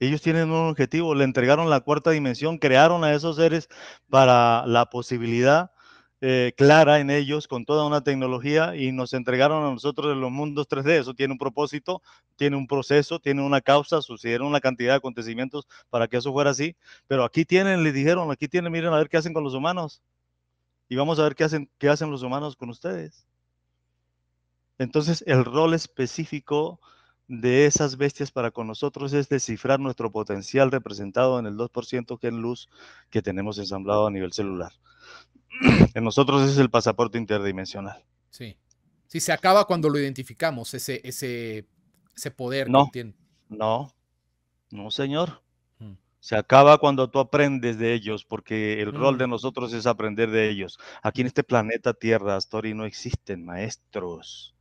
Ellos tienen un objetivo, le entregaron la cuarta dimensión, crearon a esos seres para la posibilidad eh, clara en ellos con toda una tecnología y nos entregaron a nosotros en los mundos 3D. Eso tiene un propósito, tiene un proceso, tiene una causa, sucedieron una cantidad de acontecimientos para que eso fuera así. Pero aquí tienen, le dijeron, aquí tienen, miren a ver qué hacen con los humanos. Y vamos a ver qué hacen, qué hacen los humanos con ustedes. Entonces, el rol específico de esas bestias para con nosotros es descifrar nuestro potencial representado en el 2% que es luz que tenemos ensamblado a nivel celular. en nosotros es el pasaporte interdimensional. Sí. Sí, se acaba cuando lo identificamos, ese, ese, ese poder no, No, no, señor. Mm. Se acaba cuando tú aprendes de ellos, porque el rol de mm. nosotros es aprender de ellos. Aquí en este planeta Tierra, Astori, no existen maestros.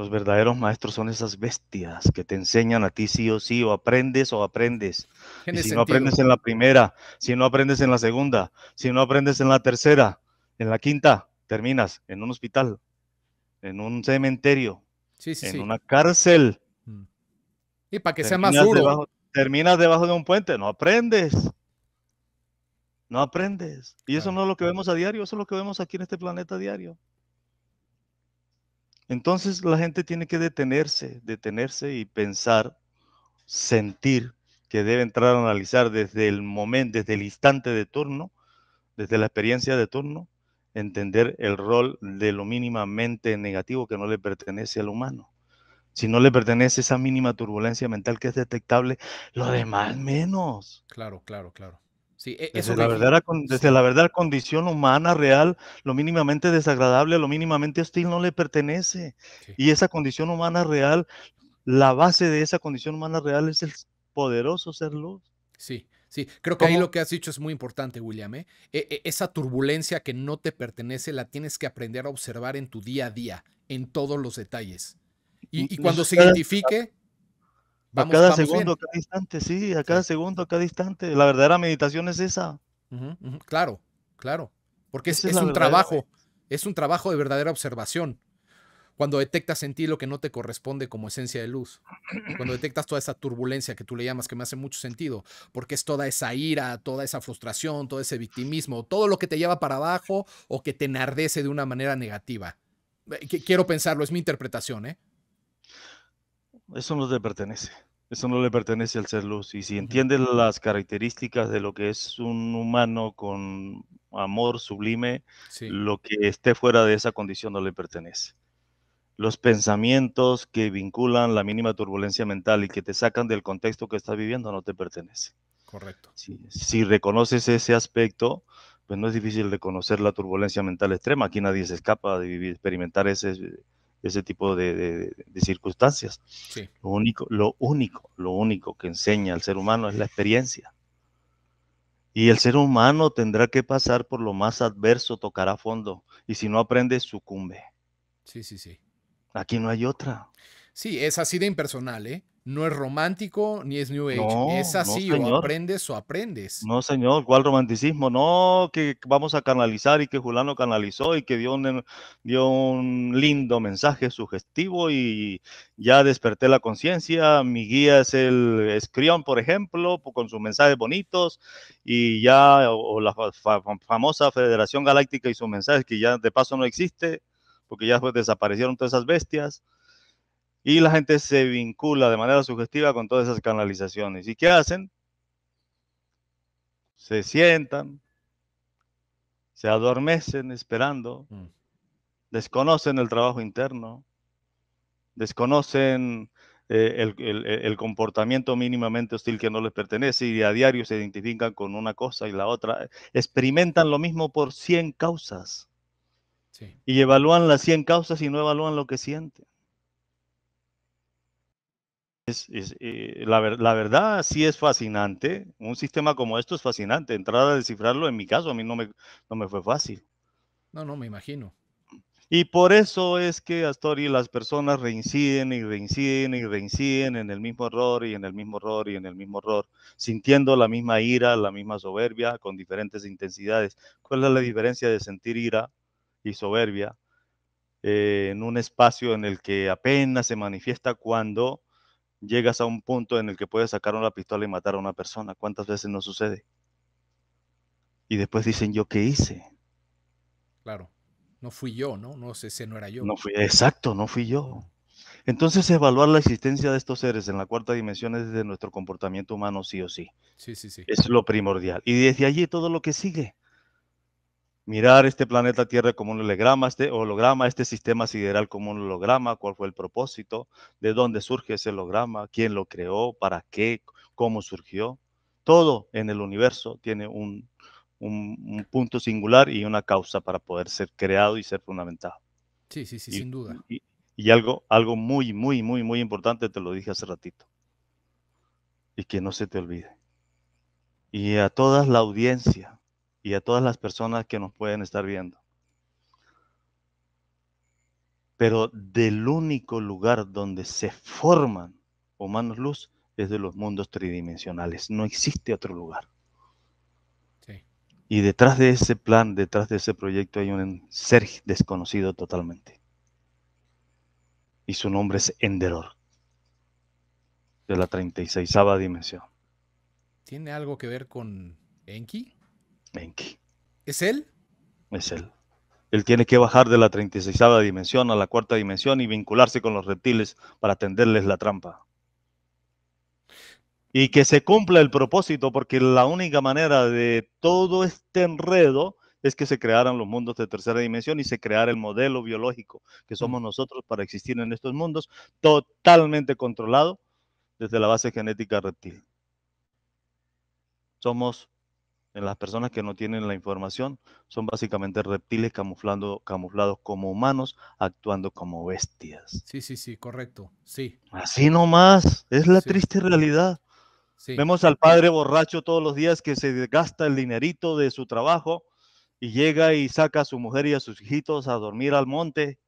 Los verdaderos maestros son esas bestias que te enseñan a ti sí o sí, o aprendes o aprendes. si no aprendes en la primera, si no aprendes en la segunda, si no aprendes en la tercera, en la quinta, terminas en un hospital, en un cementerio, en una cárcel. Mm. Y para que sea más duro. terminas debajo de un puente, no aprendes. No aprendes. Y eso no es lo que vemos a diario, eso es lo que vemos aquí en este planeta a diario. Entonces la gente tiene que detenerse, detenerse y pensar, sentir que debe entrar a analizar desde el momento, desde el instante de turno, desde la experiencia de turno, entender el rol de lo mínimamente negativo que no le pertenece al humano. Si no le pertenece esa mínima turbulencia mental que es detectable, lo demás menos. Claro, claro, claro es desde, la verdad, la condición humana real, lo mínimamente desagradable, lo mínimamente hostil no le pertenece. Y esa condición humana real, la base de esa condición humana real es el poderoso ser luz. Sí, sí, creo que ahí lo que has dicho es muy importante, William. ¿eh? E, e, esa turbulencia que no te pertenece la tienes que aprender a observar en tu día a día, en todos los detalles. y cuando se identifique, a cada segundo, a cada instante, sí, a cada segundo, a cada instante. La verdadera meditación es esa. Claro, claro. Porque es, es un trabajo, es un trabajo de verdadera observación. Cuando detectas en ti lo que no te corresponde como esencia de luz. Cuando detectas toda esa turbulencia que tú le llamas, que me hace mucho sentido, porque es toda esa ira, toda esa frustración, todo ese victimismo, todo lo que te lleva para abajo o que te enardece de una manera negativa. Eh, quiero pensarlo, es mi interpretación, ¿eh? eso no te pertenece. Eso no le pertenece al ser luz. Y si entiendes las características de lo que es un humano con amor sublime, lo que esté fuera de esa condición no le pertenece. Los pensamientos que vinculan la mínima turbulencia mental y que te sacan del contexto que estás viviendo no te pertenece. Correcto. Si, reconoces ese aspecto, pues no es difícil reconocer la turbulencia mental extrema. Aquí nadie se escapa de vivir, experimentar ese, ese tipo de, circunstancias. Lo, único, lo único, lo único que enseña al ser humano es la experiencia. Y el ser humano tendrá que pasar por lo más adverso, tocará fondo. Y si no aprende, sucumbe. Sí, sí, sí. Aquí no hay otra. Sí, es así de impersonal, ¿eh? No es romántico ni es New Age. es así, o aprendes o aprendes. No, señor, ¿cuál romanticismo? No, que vamos a canalizar y que Julano canalizó y que dio un, dio un lindo mensaje sugestivo y ya desperté la conciencia. Mi guía es el Escrión, por ejemplo, con sus mensajes bonitos y ya, o la famosa Federación Galáctica y sus mensajes que ya de paso no existe porque ya desaparecieron todas esas bestias y la gente se vincula de manera sugestiva con todas esas canalizaciones. ¿Y qué hacen? Se sientan, se adormecen esperando, mm. desconocen el trabajo interno, desconocen eh, el, comportamiento mínimamente hostil que no les pertenece y a diario se identifican con una cosa y la otra. Experimentan lo mismo por 100 causas y evalúan las 100 causas y no evalúan lo que sienten es, eh, la, verdad sí es fascinante. Un sistema como esto es fascinante. Entrar a descifrarlo, en mi caso, a mí no me, no me fue fácil. No, no, me imagino. Y por eso es que, Astori, las personas reinciden y reinciden y reinciden en el mismo error y en el mismo error y en el mismo error, sintiendo la misma ira, la misma soberbia, con diferentes intensidades. ¿Cuál es la diferencia de sentir ira y soberbia eh, en un espacio en el que apenas se manifiesta cuando llegas a un punto en el que puedes sacar una pistola y matar a una persona. ¿Cuántas veces no sucede? Y después dicen, ¿yo qué hice? Claro, no fui yo, ¿no? No sé, ese no era yo. No fui, exacto, no fui yo. Entonces, evaluar la existencia de estos seres en la cuarta dimensión es desde nuestro comportamiento humano, sí o sí. Sí, sí, sí. Es lo primordial. Y desde allí todo lo que sigue mirar este planeta Tierra como un holograma, este holograma, este sistema sideral como un holograma, cuál fue el propósito, de dónde surge ese holograma, quién lo creó, para qué, cómo surgió. Todo en el universo tiene un, punto singular y una causa para poder ser creado y ser fundamentado. Sí, sí, sí, sin duda. Y, algo, algo muy, muy, muy, muy importante, te lo dije hace ratito, y que no se te olvide. Y a toda la audiencia, y a todas las personas que nos pueden estar viendo. Pero del único lugar donde se forman humanos luz es de los mundos tridimensionales. No existe otro lugar. Y detrás de ese plan, detrás de ese proyecto hay un ser desconocido totalmente. Y su nombre es Enderor, de la 36 dimensión. ¿Tiene algo que ver con Enki? Menki. ¿Es él? Es él. Él tiene que bajar de la 36 dimensión a la cuarta dimensión y vincularse con los reptiles para tenderles la trampa. Y que se cumpla el propósito, porque la única manera de todo este enredo es que se crearan los mundos de tercera dimensión y se creara el modelo biológico que somos nosotros para existir en estos mundos, totalmente controlado desde la base genética reptil. Somos en las personas que no tienen la información, son básicamente reptiles camuflando, camuflados como humanos, actuando como bestias. Sí, sí, sí, correcto, sí. Así nomás, es la triste realidad. Vemos al padre borracho todos los días que se gasta el dinerito de su trabajo y llega y saca a su mujer y a sus hijitos a dormir al monte,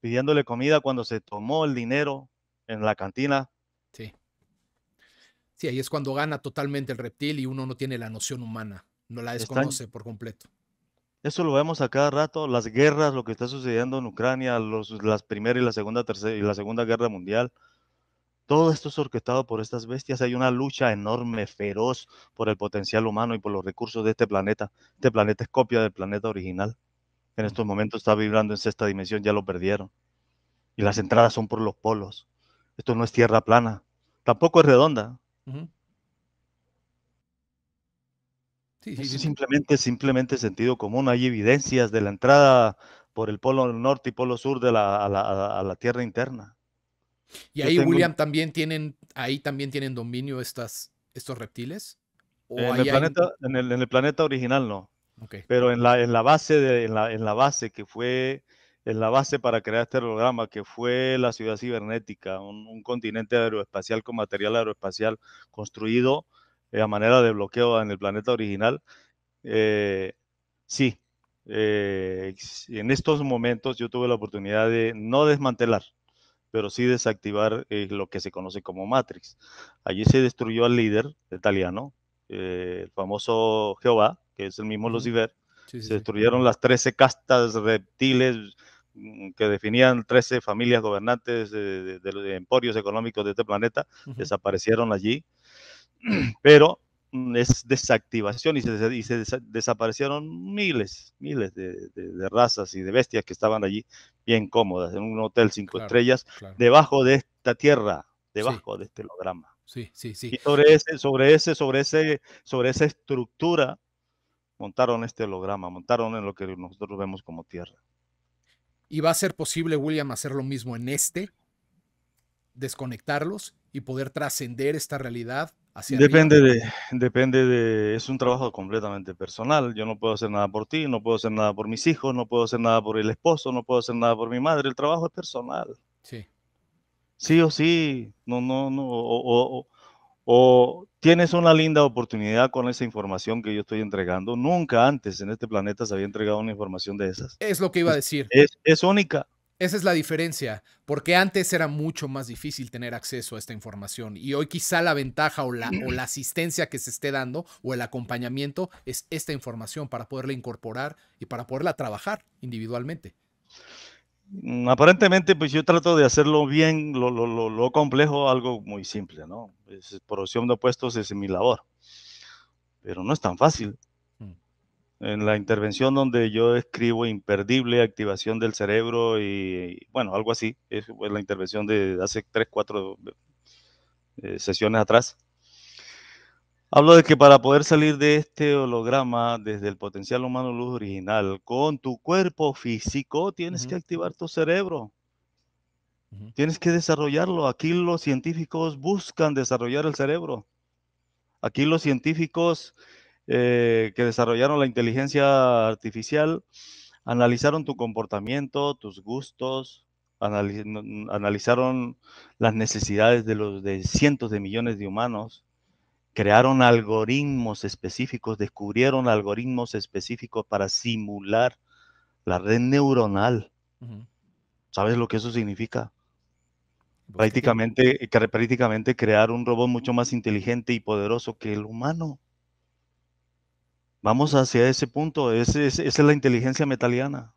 pidiéndole comida cuando se tomó el dinero en la cantina y es cuando gana totalmente el reptil y uno no tiene la noción humana, no la desconoce por completo. Eso lo vemos a cada rato, las guerras, lo que está sucediendo en Ucrania, las primera y la segunda tercera y la segunda guerra mundial. Todo esto es orquestado por estas bestias. Hay una lucha enorme, feroz, por el potencial humano y por los recursos de este planeta. Este planeta es copia del planeta original. En estos momentos está vibrando en sexta dimensión, ya lo perdieron. Y las entradas son por los polos. Esto no es tierra plana. Tampoco es redonda simplemente, simplemente sentido común. Hay evidencias de la entrada por el polo norte y polo sur de la, a, la, tierra interna. Y ahí, William, también tienen, ahí también tienen dominio estas, estos reptiles. en, el planeta, planeta, original no. Pero en la, en la base de, la, en la base que fue en la base para crear este programa, que fue la ciudad cibernética, un, continente aeroespacial con material aeroespacial construido eh, a manera de bloqueo en el planeta original. Eh, sí, eh, en estos momentos yo tuve la oportunidad de no desmantelar, pero sí desactivar lo que se conoce como Matrix. Allí se destruyó al líder italiano, el famoso Jehová, que es el mismo Lucifer. se destruyeron las 13 castas reptiles Mm, que definían 13 familias gobernantes de, de, emporios económicos de este planeta, desaparecieron allí, pero mm, es desactivación y se, desaparecieron miles, miles de, razas y de bestias que estaban allí bien cómodas en un hotel cinco estrellas debajo de esta tierra, debajo de este holograma. Sí, sí, sí. Y sobre ese, sobre ese, sobre ese, sobre esa estructura montaron este holograma, montaron en lo que nosotros vemos como tierra. Y va a ser posible, William, hacer lo mismo en este, desconectarlos y poder trascender esta realidad hacia depende de depende de es un trabajo completamente personal yo no puedo hacer nada por ti no puedo hacer nada por mis hijos no puedo hacer nada por el esposo no puedo hacer nada por mi madre el trabajo es personal sí sí o sí no no no o, o tienes una linda oportunidad con esa información que yo estoy entregando. Nunca antes en este planeta se había entregado una información de esas. Es lo que iba a decir. Es, única. Esa es la diferencia, porque antes era mucho más difícil tener acceso a esta información y hoy quizá la ventaja o la, o la asistencia que se esté dando o el acompañamiento es esta información para poderla incorporar y para poderla trabajar individualmente. Mm, aparentemente, pues yo trato de hacerlo bien, lo, lo, lo, lo complejo, algo muy simple, ¿no? Es, opción de opuestos es mi labor, pero no es tan fácil. Mm. En la intervención donde yo escribo imperdible, activación del cerebro y, bueno, algo así, es la intervención de hace tres cuatro eh, sesiones atrás, Hablo de que para poder salir de este holograma desde el potencial humano luz original con tu cuerpo físico, tienes que activar tu cerebro. Tienes que desarrollarlo. Aquí los científicos buscan desarrollar el cerebro. Aquí los científicos eh, que desarrollaron la inteligencia artificial analizaron tu comportamiento, tus gustos, analizaron las necesidades de los de cientos de millones de humanos crearon algoritmos específicos, descubrieron algoritmos específicos para simular la red neuronal. ¿Sabes lo que eso significa? Prácticamente, que, eh, prácticamente crear un robot mucho más inteligente y poderoso que el humano. Vamos hacia ese punto, esa es, la inteligencia metaliana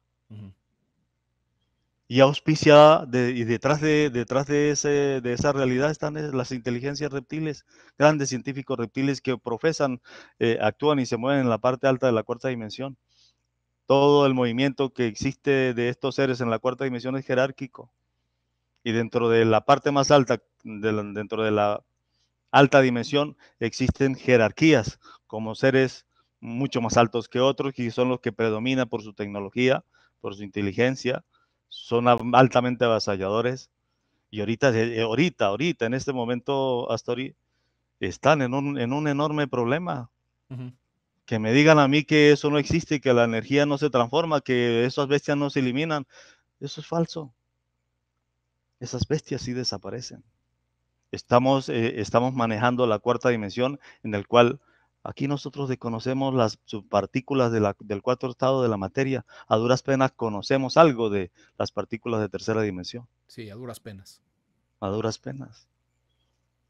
y auspiciada, y detrás, de, detrás de, de esa realidad están eh, las inteligencias reptiles, grandes científicos reptiles que profesan, eh, actúan y se mueven en la parte alta de la cuarta dimensión. Todo el movimiento que existe de estos seres en la cuarta dimensión es jerárquico. Y dentro de la parte más alta, dentro de la alta dimensión, existen jerarquías como seres mucho más altos que otros y son los que predominan por su tecnología, por su inteligencia, son altamente avasalladores y ahorita, eh, eh, ahorita, ahorita, en este momento, Astori, están en un, en un enorme problema. Que me digan a mí que eso no existe, que la energía no se transforma, que esas bestias no se eliminan, eso es falso. Esas bestias sí desaparecen. Estamos, eh, estamos manejando la cuarta dimensión en el cual Aquí nosotros desconocemos las subpartículas del cuarto estado de la materia. A duras penas conocemos algo de las partículas de tercera dimensión. Sí, a duras penas. A duras penas.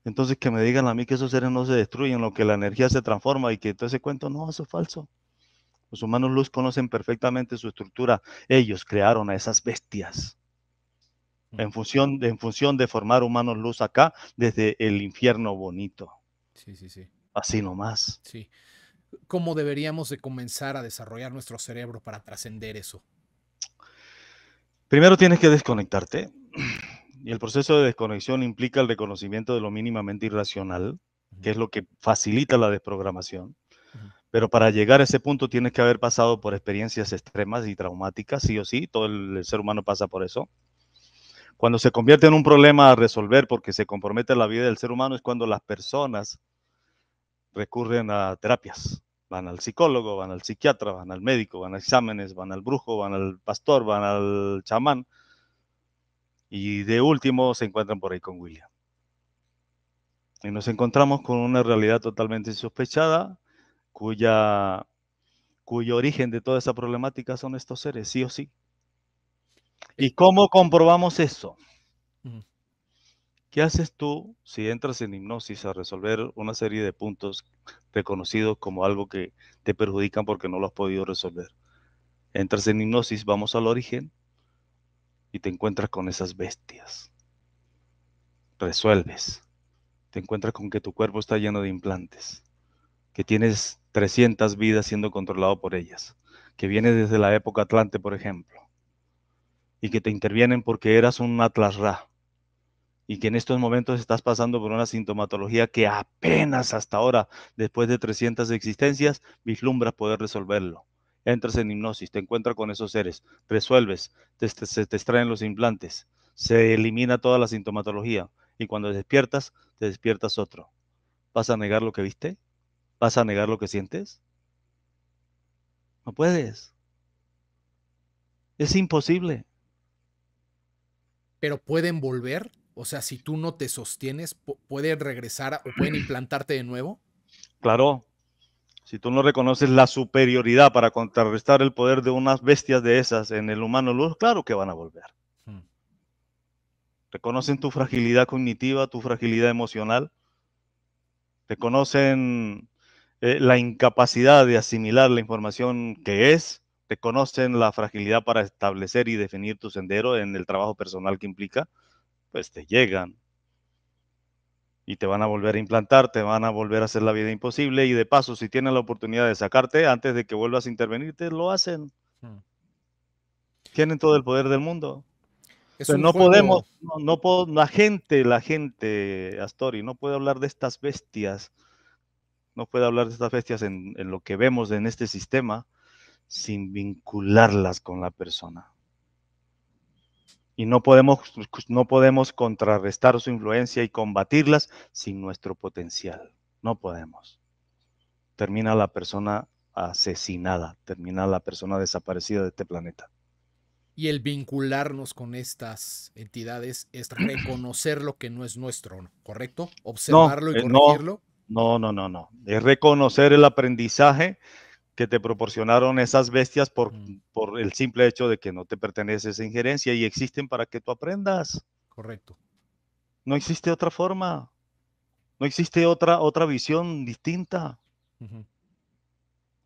Entonces que me digan a mí que esos seres no se destruyen lo que la energía se transforma y que todo ese cuento, no, eso es falso. Los humanos luz conocen perfectamente su estructura. Ellos crearon a esas bestias. Mm. En función, en función de formar humanos luz acá desde el infierno bonito. Sí, sí, sí así nomás. Sí. ¿Cómo deberíamos de comenzar a desarrollar nuestro cerebro para trascender eso? Primero tienes que desconectarte. Y el proceso de desconexión implica el reconocimiento de lo mínimamente irracional, que es lo que facilita la desprogramación. Pero para llegar a ese punto tienes que haber pasado por experiencias extremas y traumáticas, sí o sí, todo el, ser humano pasa por eso. Cuando se convierte en un problema a resolver porque se compromete la vida del ser humano es cuando las personas recurren a terapias. Van al psicólogo, van al psiquiatra, van al médico, van a exámenes, van al brujo, van al pastor, van al chamán. Y de último se encuentran por ahí con William. Y nos encontramos con una realidad totalmente sospechada cuya, cuyo origen de toda esa problemática son estos seres, sí o sí. Eh, ¿Y cómo eh, comprobamos eso? ¿Qué haces tú si entras en hipnosis a resolver una serie de puntos reconocidos como algo que te perjudican porque no lo has podido resolver? Entras en hipnosis, vamos al origen y te encuentras con esas bestias. Resuelves. Te encuentras con que tu cuerpo está lleno de implantes, que tienes 300 vidas siendo controlado por ellas, que vienes desde la época Atlante, por ejemplo, y que te intervienen porque eras un Atlas Ra y que en estos momentos estás pasando por una sintomatología que apenas hasta ahora, después de 300 existencias, vislumbras poder resolverlo. Entras en hipnosis, te encuentras con esos seres, resuelves, te, se te extraen los implantes, se elimina toda la sintomatología y cuando despiertas, te despiertas otro. ¿Vas a negar lo que viste? ¿Vas a negar lo que sientes? No puedes. Es imposible. ¿Pero pueden volver? O sea, si tú no te sostienes, puede regresar o pueden implantarte de nuevo. Claro, si tú no reconoces la superioridad para contrarrestar el poder de unas bestias de esas en el humano luz, claro que van a volver. Hmm. Reconocen tu fragilidad cognitiva, tu fragilidad emocional. Reconocen eh, la incapacidad de asimilar la información que es. Reconocen la fragilidad para establecer y definir tu sendero en el trabajo personal que implica pues te llegan y te van a volver a implantar, te van a volver a hacer la vida imposible y de paso, si tienen la oportunidad de sacarte antes de que vuelvas a intervenir, te lo hacen. Tienen todo el poder del mundo. no podemos, no, la gente, la gente, Astori, no puede hablar de estas bestias, no puede hablar de estas bestias en lo que vemos en este sistema sin vincularlas con la persona y no podemos, no podemos contrarrestar su influencia y combatirlas sin nuestro potencial. No podemos. Termina la persona asesinada, termina la persona desaparecida de este planeta. Y el vincularnos con estas entidades es reconocer lo que no es nuestro, ¿correcto? Observarlo y eh, corregirlo. no, no, no, no. Es reconocer el aprendizaje que te proporcionaron esas bestias por, mm. por el simple hecho de que no te pertenece esa injerencia y existen para que tú aprendas. Correcto. No existe otra forma. No existe otra, otra visión distinta.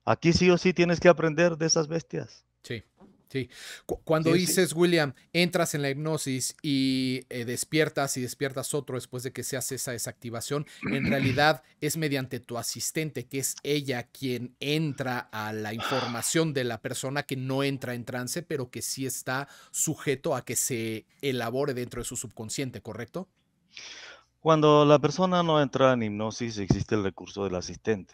Aquí sí o sí tienes que aprender de esas bestias. Sí. Sí. Cuando dices, William, entras en la hipnosis y eh, despiertas y despiertas otro después de que se hace esa desactivación, en realidad es mediante tu asistente, que es ella quien entra a la información de la persona que no entra en trance, pero que sí está sujeto a que se elabore dentro de su subconsciente, ¿correcto? Cuando la persona no entra en hipnosis, existe el recurso del asistente.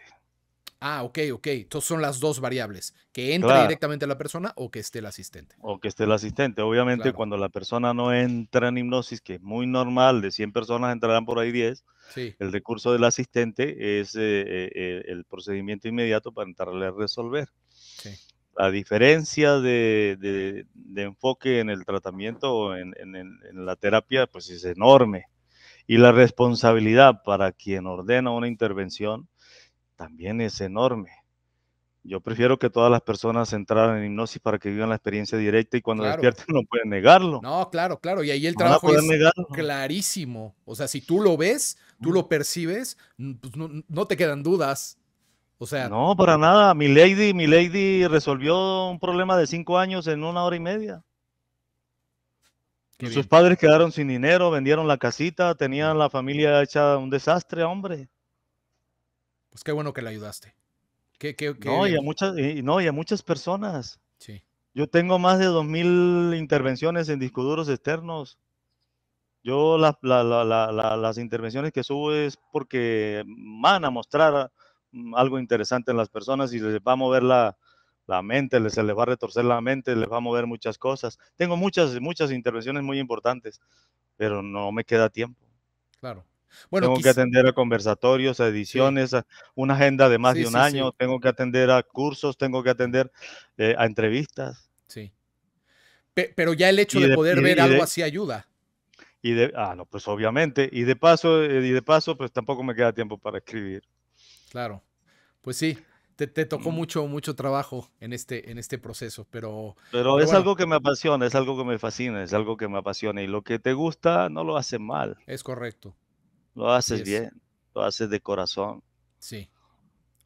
Ah, ok, ok. Entonces son las dos variables, que entre directamente la persona o que esté el asistente. O que esté el asistente. Obviamente cuando la persona no entra en hipnosis, que es muy normal, de 100 personas entrarán por ahí 10, sí. el recurso del asistente es eh, eh, el procedimiento inmediato para entrarle a resolver. Sí. A diferencia de, enfoque en el tratamiento o en, en la terapia, pues es enorme. Y la responsabilidad para quien ordena una intervención también es enorme. Yo prefiero que todas las personas entraran en hipnosis para que vivan la experiencia directa y cuando despierten no pueden negarlo. No, claro, claro. Y ahí el trabajo es clarísimo. O sea, si tú lo ves, tú lo percibes, pues no, te quedan dudas. O sea. No, para nada. Mi lady, mi lady resolvió un problema de cinco años en una hora y media. Sus padres quedaron sin dinero, vendieron la casita, tenían la familia hecha un desastre, hombre. Pues, qué bueno que le ayudaste. ¿Qué, No, y a muchas, y, no, y a muchas personas. Sí. Yo tengo más de 2.000 intervenciones en discos duros externos. Yo las intervenciones que subo es porque van a mostrar algo interesante en las personas y les va a mover la, la mente, les, se les va a retorcer la mente, les va a mover muchas cosas. Tengo muchas, muchas intervenciones muy importantes, pero no me queda tiempo. Claro tengo que atender a conversatorios, a ediciones, a una agenda de más de un año, tengo que atender a cursos, tengo que atender eh, a entrevistas. Sí. pero ya el hecho de, poder ver algo así ayuda. Y de, ah, no, pues obviamente. Y de paso, eh, y de paso, pues tampoco me queda tiempo para escribir. Claro, pues sí. Te, tocó mm. mucho, mucho trabajo en este, en este proceso, pero... Pero, es algo que me apasiona, es algo que me fascina, es algo que me apasiona y lo que te gusta no lo hace mal. Es correcto, lo haces bien, lo haces de corazón. Sí,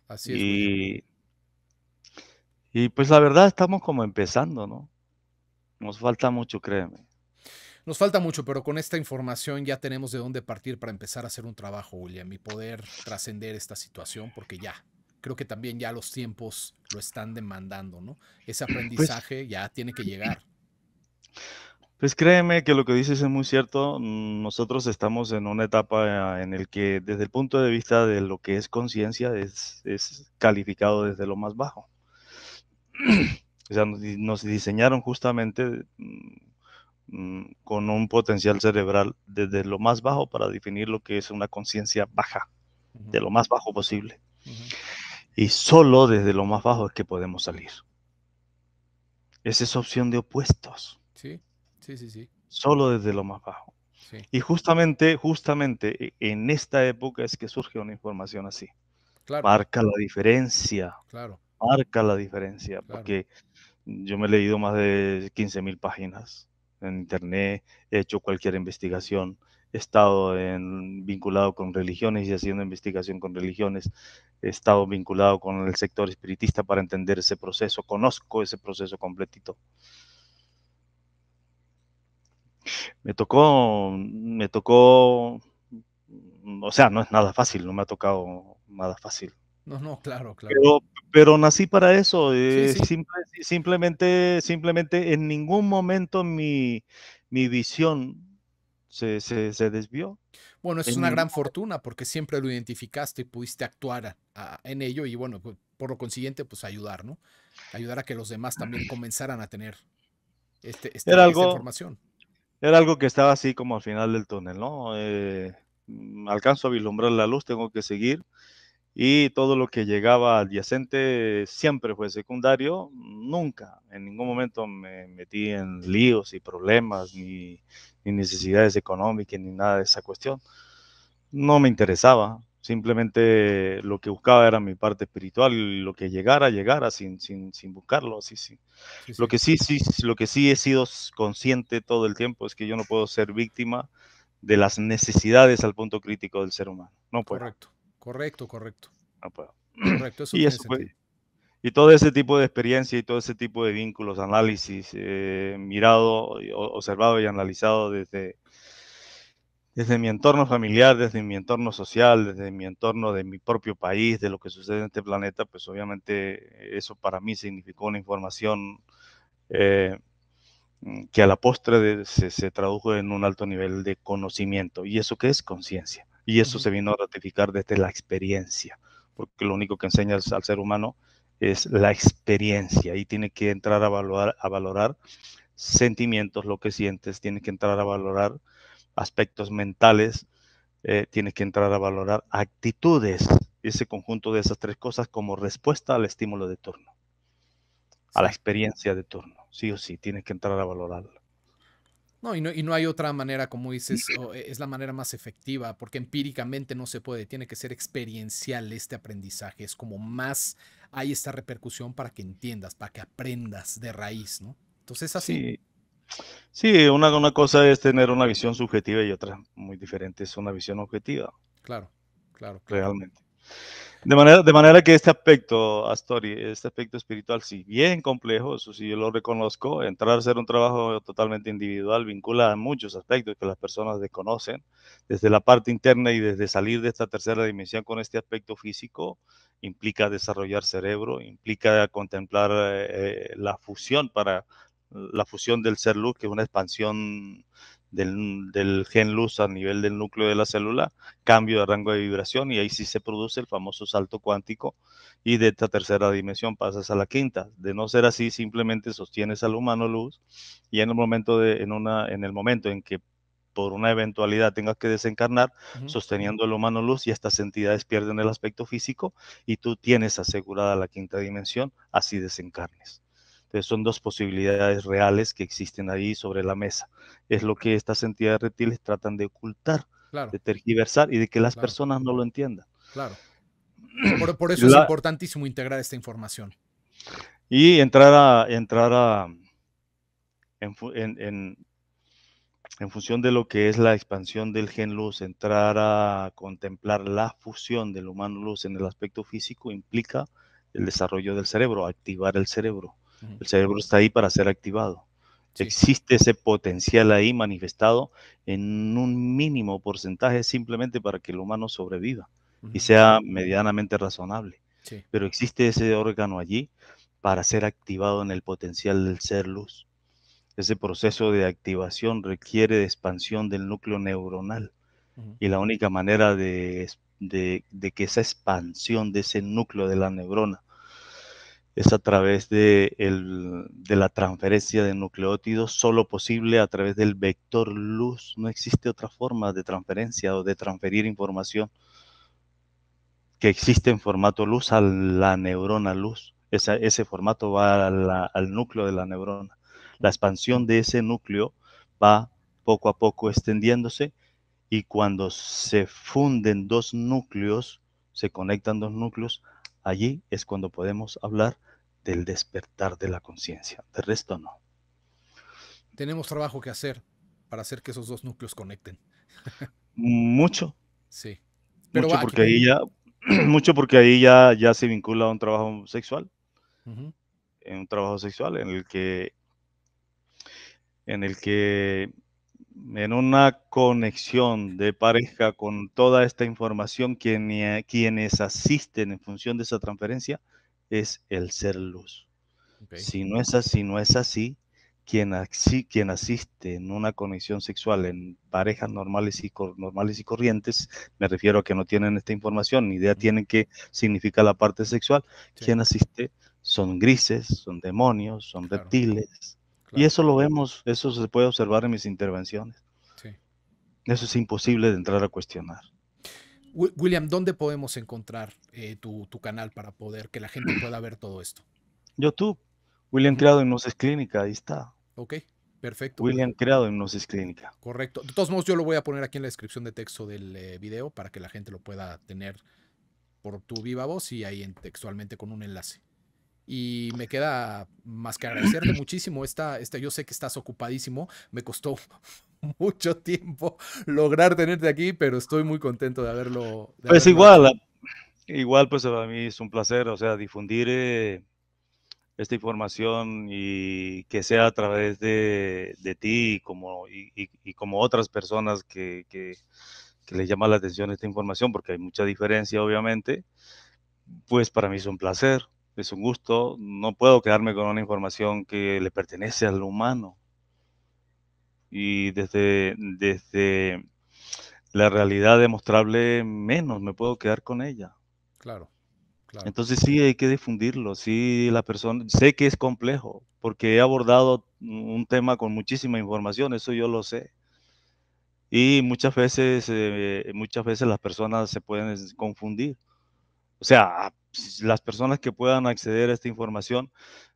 así es. Y, pues la verdad estamos como empezando, ¿no? Nos falta mucho, créeme. Nos falta mucho, pero con esta información ya tenemos de dónde partir para empezar a hacer un trabajo, William, y poder trascender esta situación, porque ya, creo que también ya los tiempos lo están demandando, ¿no? Ese pues aprendizaje ya tiene que llegar. Pues créeme que lo que dices es muy cierto. Mm, nosotros estamos en una etapa eh, en el que desde el punto de vista de lo que es conciencia es, calificado desde lo más bajo. O sea, nos diseñaron justamente mm, con un potencial cerebral desde lo más bajo para definir lo que es una conciencia baja, de lo más bajo posible. Y solo desde lo más bajo es que podemos salir. esa Es opción de opuestos. Sí. Sí, Solo desde lo más bajo. Y justamente, justamente e, en esta época es que surge una información así. Marca la diferencia. Claro. Marca la diferencia. Porque yo me he leído más de 15.000 páginas en internet, he hecho cualquier investigación, he estado vinculado con religiones y haciendo investigación con religiones, he estado vinculado con el sector espiritista para entender ese proceso, conozco ese proceso completito. Me tocó, me tocó, o sea, no es nada fácil, no me ha tocado nada fácil. No, no, claro, claro. Pero, nací para eso. Eh, simplemente, simplemente en ningún momento mi, visión se, desvió. Bueno, es una gran fortuna porque siempre lo identificaste y pudiste actuar en ello y bueno, pues, por lo consiguiente, pues ayudar, ¿no? Ayudar a que los demás también comenzaran a tener este, este esta información era algo que estaba así como al final del túnel, ¿no? Eh, mm, alcanzo a vislumbrar la luz, tengo que seguir. Y todo lo que llegaba adyacente siempre fue secundario, nunca, en ningún momento me metí en líos y problemas, ni, ni necesidades económicas, ni nada de esa cuestión. No me interesaba, Simplemente lo que buscaba era mi parte espiritual, lo que llegara, llegara sin, sin, sin buscarlo, sí. Lo que sí, sí, lo que sí he sido consciente todo el tiempo es que yo no puedo ser víctima de las necesidades al punto crítico del ser humano. No puedo. Correcto, correcto, correcto. No puedo. Correcto, eso y, y todo ese tipo de experiencia y todo ese tipo de vínculos, análisis, eh, mirado, observado y analizado desde, desde mi entorno familiar, desde mi entorno social, desde mi entorno de mi propio país, de lo que sucede en este planeta, pues obviamente eso para mí significó una información eh, mm, que a la postre se, tradujo en un alto nivel de conocimiento. ¿Y eso qué es? Conciencia. Y eso se vino a ratificar desde la experiencia, porque lo único que enseñas al, ser humano es la experiencia y tiene que entrar a a valorar sentimientos, lo que sientes, tiene que entrar a valorar aspectos mentales, eh, tiene que entrar a valorar actitudes, ese conjunto de esas tres cosas como respuesta al estímulo de turno, a la experiencia de turno, sí o sí, tienes que entrar a valorarlo. No y, no, hay otra manera, como dices, es la manera más efectiva, porque empíricamente no se puede, tiene que ser experiencial este aprendizaje, es como más hay esta repercusión para que entiendas, para que aprendas de raíz, ¿no? Entonces así. Sí, una, una cosa es tener una visión subjetiva y otra muy diferente es una visión objetiva. Claro, claro. Realmente. De manera, de manera que este aspecto, Astori, este aspecto espiritual, si bien complejo, eso sí yo lo reconozco, entrar a ser un trabajo totalmente individual vincula a muchos aspectos que las personas desconocen, desde la parte interna y desde salir de esta tercera dimensión con este aspecto físico, implica desarrollar cerebro, implica contemplar eh, eh, la fusión para la fusión del ser luz, que es una expansión del, gen luz a nivel del núcleo de la célula, cambio de rango de vibración y ahí sí se produce el famoso salto cuántico y de esta tercera dimensión pasas a la quinta. De no ser así, simplemente sostienes al humano luz y en el momento, de, en, una, en, el momento en que por una eventualidad tengas que desencarnar, sosteniendo al humano luz y estas entidades pierden el aspecto físico y tú tienes asegurada la quinta dimensión, así desencarnes. Entonces son dos posibilidades reales que existen ahí sobre la mesa. Es lo que estas entidades reptiles tratan de ocultar, de tergiversar y de que las personas no lo entiendan. Claro. Por, eso es importantísimo integrar esta información. Y entrar a, entrar a en, en función de lo que es la expansión del gen luz, entrar a contemplar la fusión del humano luz en el aspecto físico implica el desarrollo del cerebro, activar el cerebro el cerebro está ahí para ser activado. Existe ese potencial ahí manifestado en un mínimo porcentaje simplemente para que el humano sobreviva y sea medianamente razonable. Pero existe ese órgano allí para ser activado en el potencial del ser luz. Ese proceso de activación requiere de expansión del núcleo neuronal. Y la única manera de que esa expansión de ese núcleo de la neurona es a través de, de, la transferencia de nucleótidos, solo posible a través del vector luz. No existe otra forma de transferencia o de transferir información que existe en formato luz a la neurona luz. ese formato va al núcleo de la neurona. La expansión de ese núcleo va poco a poco extendiéndose y cuando se funden dos núcleos, se conectan dos núcleos, Allí es cuando podemos hablar del despertar de la conciencia. De resto, no. Tenemos trabajo que hacer para hacer que esos dos núcleos conecten. Mucho. Sí. mucho, porque ahí ya, mucho porque ahí ya, ya se vincula a un trabajo sexual. En un trabajo sexual en el que en el que en una conexión de pareja con toda esta información, quienes asisten en función de esa transferencia es el ser luz. Si no es así, no es así. Quien, asiste en una conexión sexual en parejas normales y, normales y corrientes, me refiero a que no tienen esta información, ni idea tienen que significa la parte sexual, quien asiste son grises, son demonios, son reptiles, y eso lo vemos, eso se puede observar en mis intervenciones. Sí. Eso es imposible de entrar a cuestionar. William, ¿dónde podemos encontrar eh, tu, canal para poder que la gente pueda ver todo esto? YouTube, William Creado en Noces Clínica, ahí está. Ok, perfecto. William Creado en Noces Clínica. Correcto. De todos modos, yo lo voy a poner aquí en la descripción de texto del eh, video para que la gente lo pueda tener por tu viva voz y ahí textualmente con un enlace. Y me queda más que agradecerte muchísimo. Esta, yo sé que estás ocupadísimo. Me costó mucho tiempo lograr tenerte aquí, pero estoy muy contento de haberlo. es pues igual, igual pues para mí es un placer, o sea, difundir eh, esta información y que sea a través de, ti y como, y, como otras personas que, que, que, les llama la atención esta información, porque hay mucha diferencia obviamente, pues para mí es un placer. Es un gusto, no puedo quedarme con una información que le pertenece al humano. Y desde, desde la realidad demostrable, menos me puedo quedar con ella. Claro, claro. Entonces sí hay que difundirlo, sí la persona, sé que es complejo, porque he abordado un tema con muchísima información, eso yo lo sé. Y muchas veces, eh, muchas veces las personas se pueden confundir o sea, las personas que puedan acceder a esta información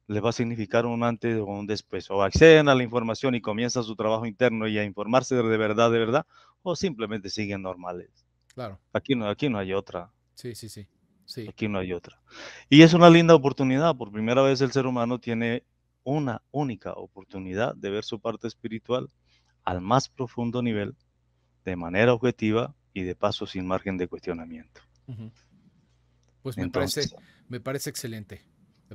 les va a significar un antes o un después. O acceden a la información y comienzan su trabajo interno y a informarse de verdad, de verdad, o simplemente siguen normales. Claro. Aquí no, aquí no hay otra. Sí, sí, sí. Aquí no hay otra. Y es una linda oportunidad. Por primera vez el ser humano tiene una única oportunidad de ver su parte espiritual al más profundo nivel, de manera objetiva y de paso sin margen de cuestionamiento. Pues me, entonces, parece, me parece excelente.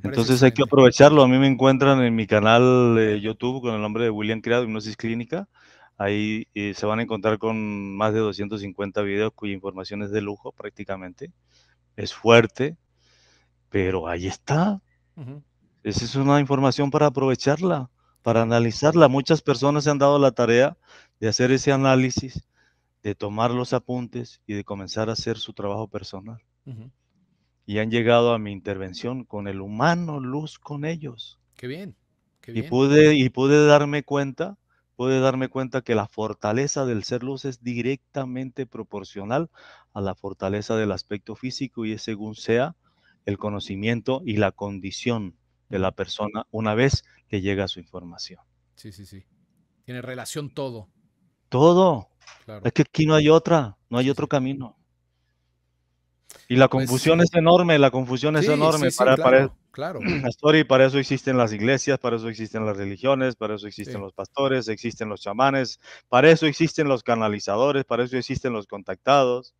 entonces hay que aprovecharlo. A mí me encuentran en mi canal de YouTube con el nombre de William Criado, Hipnosis Clínica. Ahí eh, se van a encontrar con más de 250 videos cuya información es de lujo prácticamente. Es fuerte, pero ahí está. Esa es una información para aprovecharla, para analizarla. Muchas personas se han dado la tarea de hacer ese análisis, de tomar los apuntes y de comenzar a hacer su trabajo personal y han llegado a mi intervención con el humano, luz con ellos. Qué bien. Y, pude, y pude darme cuenta, pude darme cuenta que la fortaleza del ser luz es directamente proporcional a la fortaleza del aspecto físico y es según sea el conocimiento y la condición de la persona una vez que llega su información. Sí, sí, sí. Tiene relación todo. Todo. Es que aquí no hay otra, no hay otro camino. Y la pues confusión es enorme, la confusión es enorme. para, claro, para, para eso existen las iglesias, para eso existen las religiones, para eso existen los pastores, existen los chamanes, para eso existen los canalizadores, para eso existen los contactados,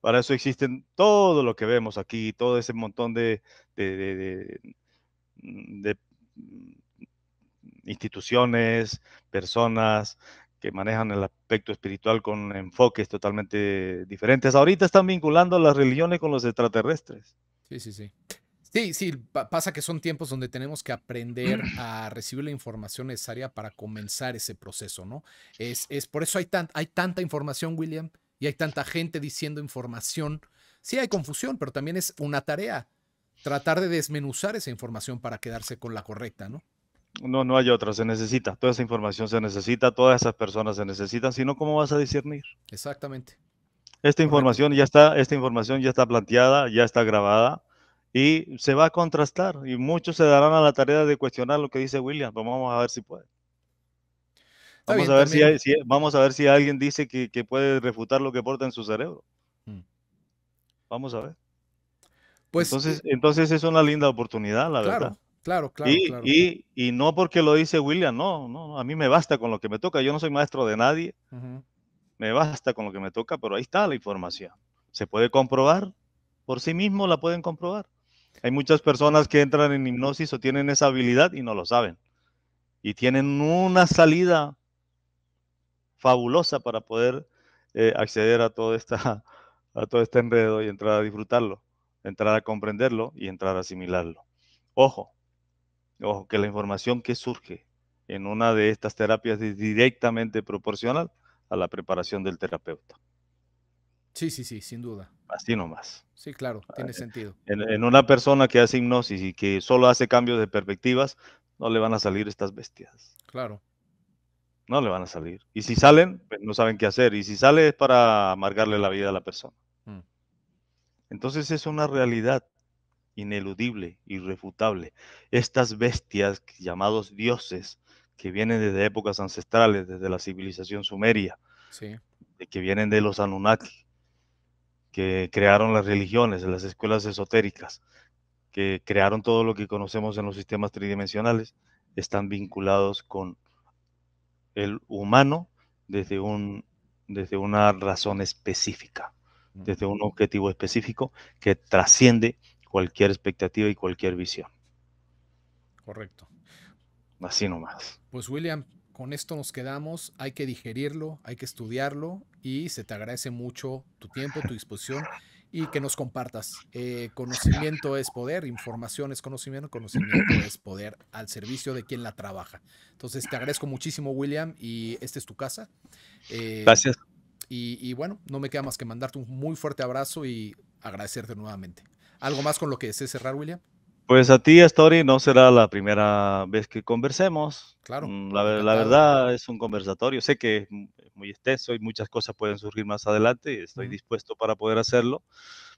para eso existen todo lo que vemos aquí, todo ese montón de, de, de, de mm, mm, instituciones, personas, que manejan el aspecto espiritual con enfoques totalmente diferentes. Ahorita están vinculando las religiones con los extraterrestres. Sí, sí, sí. Sí, sí, pasa que son tiempos donde tenemos que aprender a recibir la información necesaria para comenzar ese proceso, ¿no? Es, es por eso hay, tan, hay tanta información, William, y hay tanta gente diciendo información. Sí, hay confusión, pero también es una tarea tratar de desmenuzar esa información para quedarse con la correcta, ¿no? no, no hay otra, se necesita, toda esa información se necesita, todas esas personas se necesitan, Si no, cómo vas a discernir. Exactamente. Esta información ya está, esta información ya está planteada, ya está grabada y se va a contrastar y muchos se darán a la tarea de cuestionar lo que dice William, vamos a ver si puede. Vamos, a ver si, vamos a ver si alguien dice que, puede refutar lo que porta en su cerebro. Mm. Vamos a ver. Pues, entonces, entonces es una linda oportunidad, la verdad. Claro, claro. Y, claro. Y, no porque lo dice William, no, no, a mí me basta con lo que me toca, yo no soy maestro de nadie, me basta con lo que me toca, pero ahí está la información. Se puede comprobar, por sí mismo la pueden comprobar. Hay muchas personas que entran en hipnosis o tienen esa habilidad y no lo saben. Y tienen una salida fabulosa para poder eh, acceder a todo, esta, a todo este enredo y entrar a disfrutarlo, entrar a comprenderlo y entrar a asimilarlo. Ojo, Ojo, que la información que surge en una de estas terapias es directamente proporcional a la preparación del terapeuta. Sí, sí, sí, sin duda. Así nomás. Sí, claro, ah, tiene eh, sentido. En, una persona que hace hipnosis y que solo hace cambios de perspectivas, no le van a salir estas bestias. Claro. No le van a salir. Y si salen, pues no saben qué hacer. Y si sale es para amargarle la vida a la persona. Mm. Entonces es una realidad ineludible, irrefutable. Estas bestias llamados dioses que vienen desde épocas ancestrales, desde la civilización sumeria, que vienen de los Anunnaki, que crearon las religiones, las escuelas esotéricas, que crearon todo lo que conocemos en los sistemas tridimensionales, están vinculados con el humano desde, un, desde una razón específica, mm. desde un objetivo específico que trasciende cualquier expectativa y cualquier visión. Correcto. Así nomás. Pues William, con esto nos quedamos, hay que digerirlo, hay que estudiarlo y se te agradece mucho tu tiempo, tu disposición y que nos compartas. Eh, conocimiento es poder, información es conocimiento, conocimiento es poder al servicio de quien la trabaja. Entonces te agradezco muchísimo William y esta es tu casa. Eh, Gracias. y bueno, no me queda más que mandarte un muy fuerte abrazo y agradecerte nuevamente. ¿Algo más con lo que desees cerrar, William? Pues a ti, Story, no será la primera vez que conversemos. Claro. Mm, la, verdad es un conversatorio. Sé que es muy extenso y muchas cosas pueden surgir más adelante y estoy dispuesto para poder hacerlo.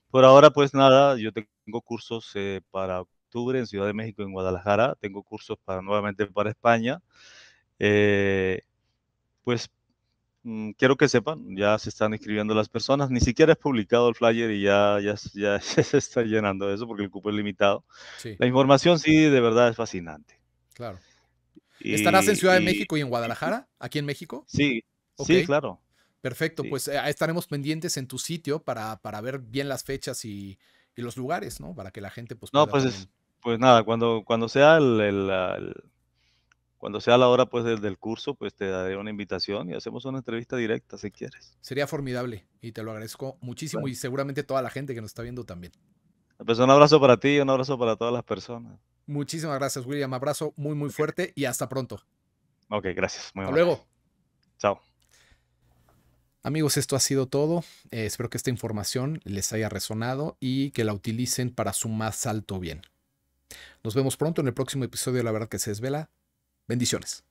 Por ahora, pues nada, yo tengo cursos eh, para octubre en Ciudad de México, en Guadalajara. Tengo cursos para nuevamente para España. Eh, pues Mm, quiero que sepan, ya se están inscribiendo las personas, ni siquiera es publicado el flyer y ya, ya, ya se está llenando eso porque el cupo es limitado. La información sí, de verdad es fascinante. Claro. ¿Estarás en Ciudad de México y en Guadalajara? ¿Aquí en México? Sí, sí, claro. Perfecto, pues eh, estaremos pendientes en tu sitio para, para ver bien las fechas y, los lugares, ¿no? Para que la gente pues... No, pues, pues nada, cuando, cuando sea el cuando sea la hora pues del, curso, pues te daré una invitación y hacemos una entrevista directa si quieres. Sería formidable y te lo agradezco muchísimo y seguramente toda la gente que nos está viendo también. Ah, pues, un abrazo para ti y un abrazo para todas las personas. Muchísimas gracias, William. Abrazo muy, muy fuerte y hasta pronto. Ok, gracias. Muy hasta luego. Chao. Amigos, esto ha sido todo. Eh, espero que esta información les haya resonado y que la utilicen para su más alto bien. Nos vemos pronto en el próximo episodio de La Verdad que se desvela. Bendiciones.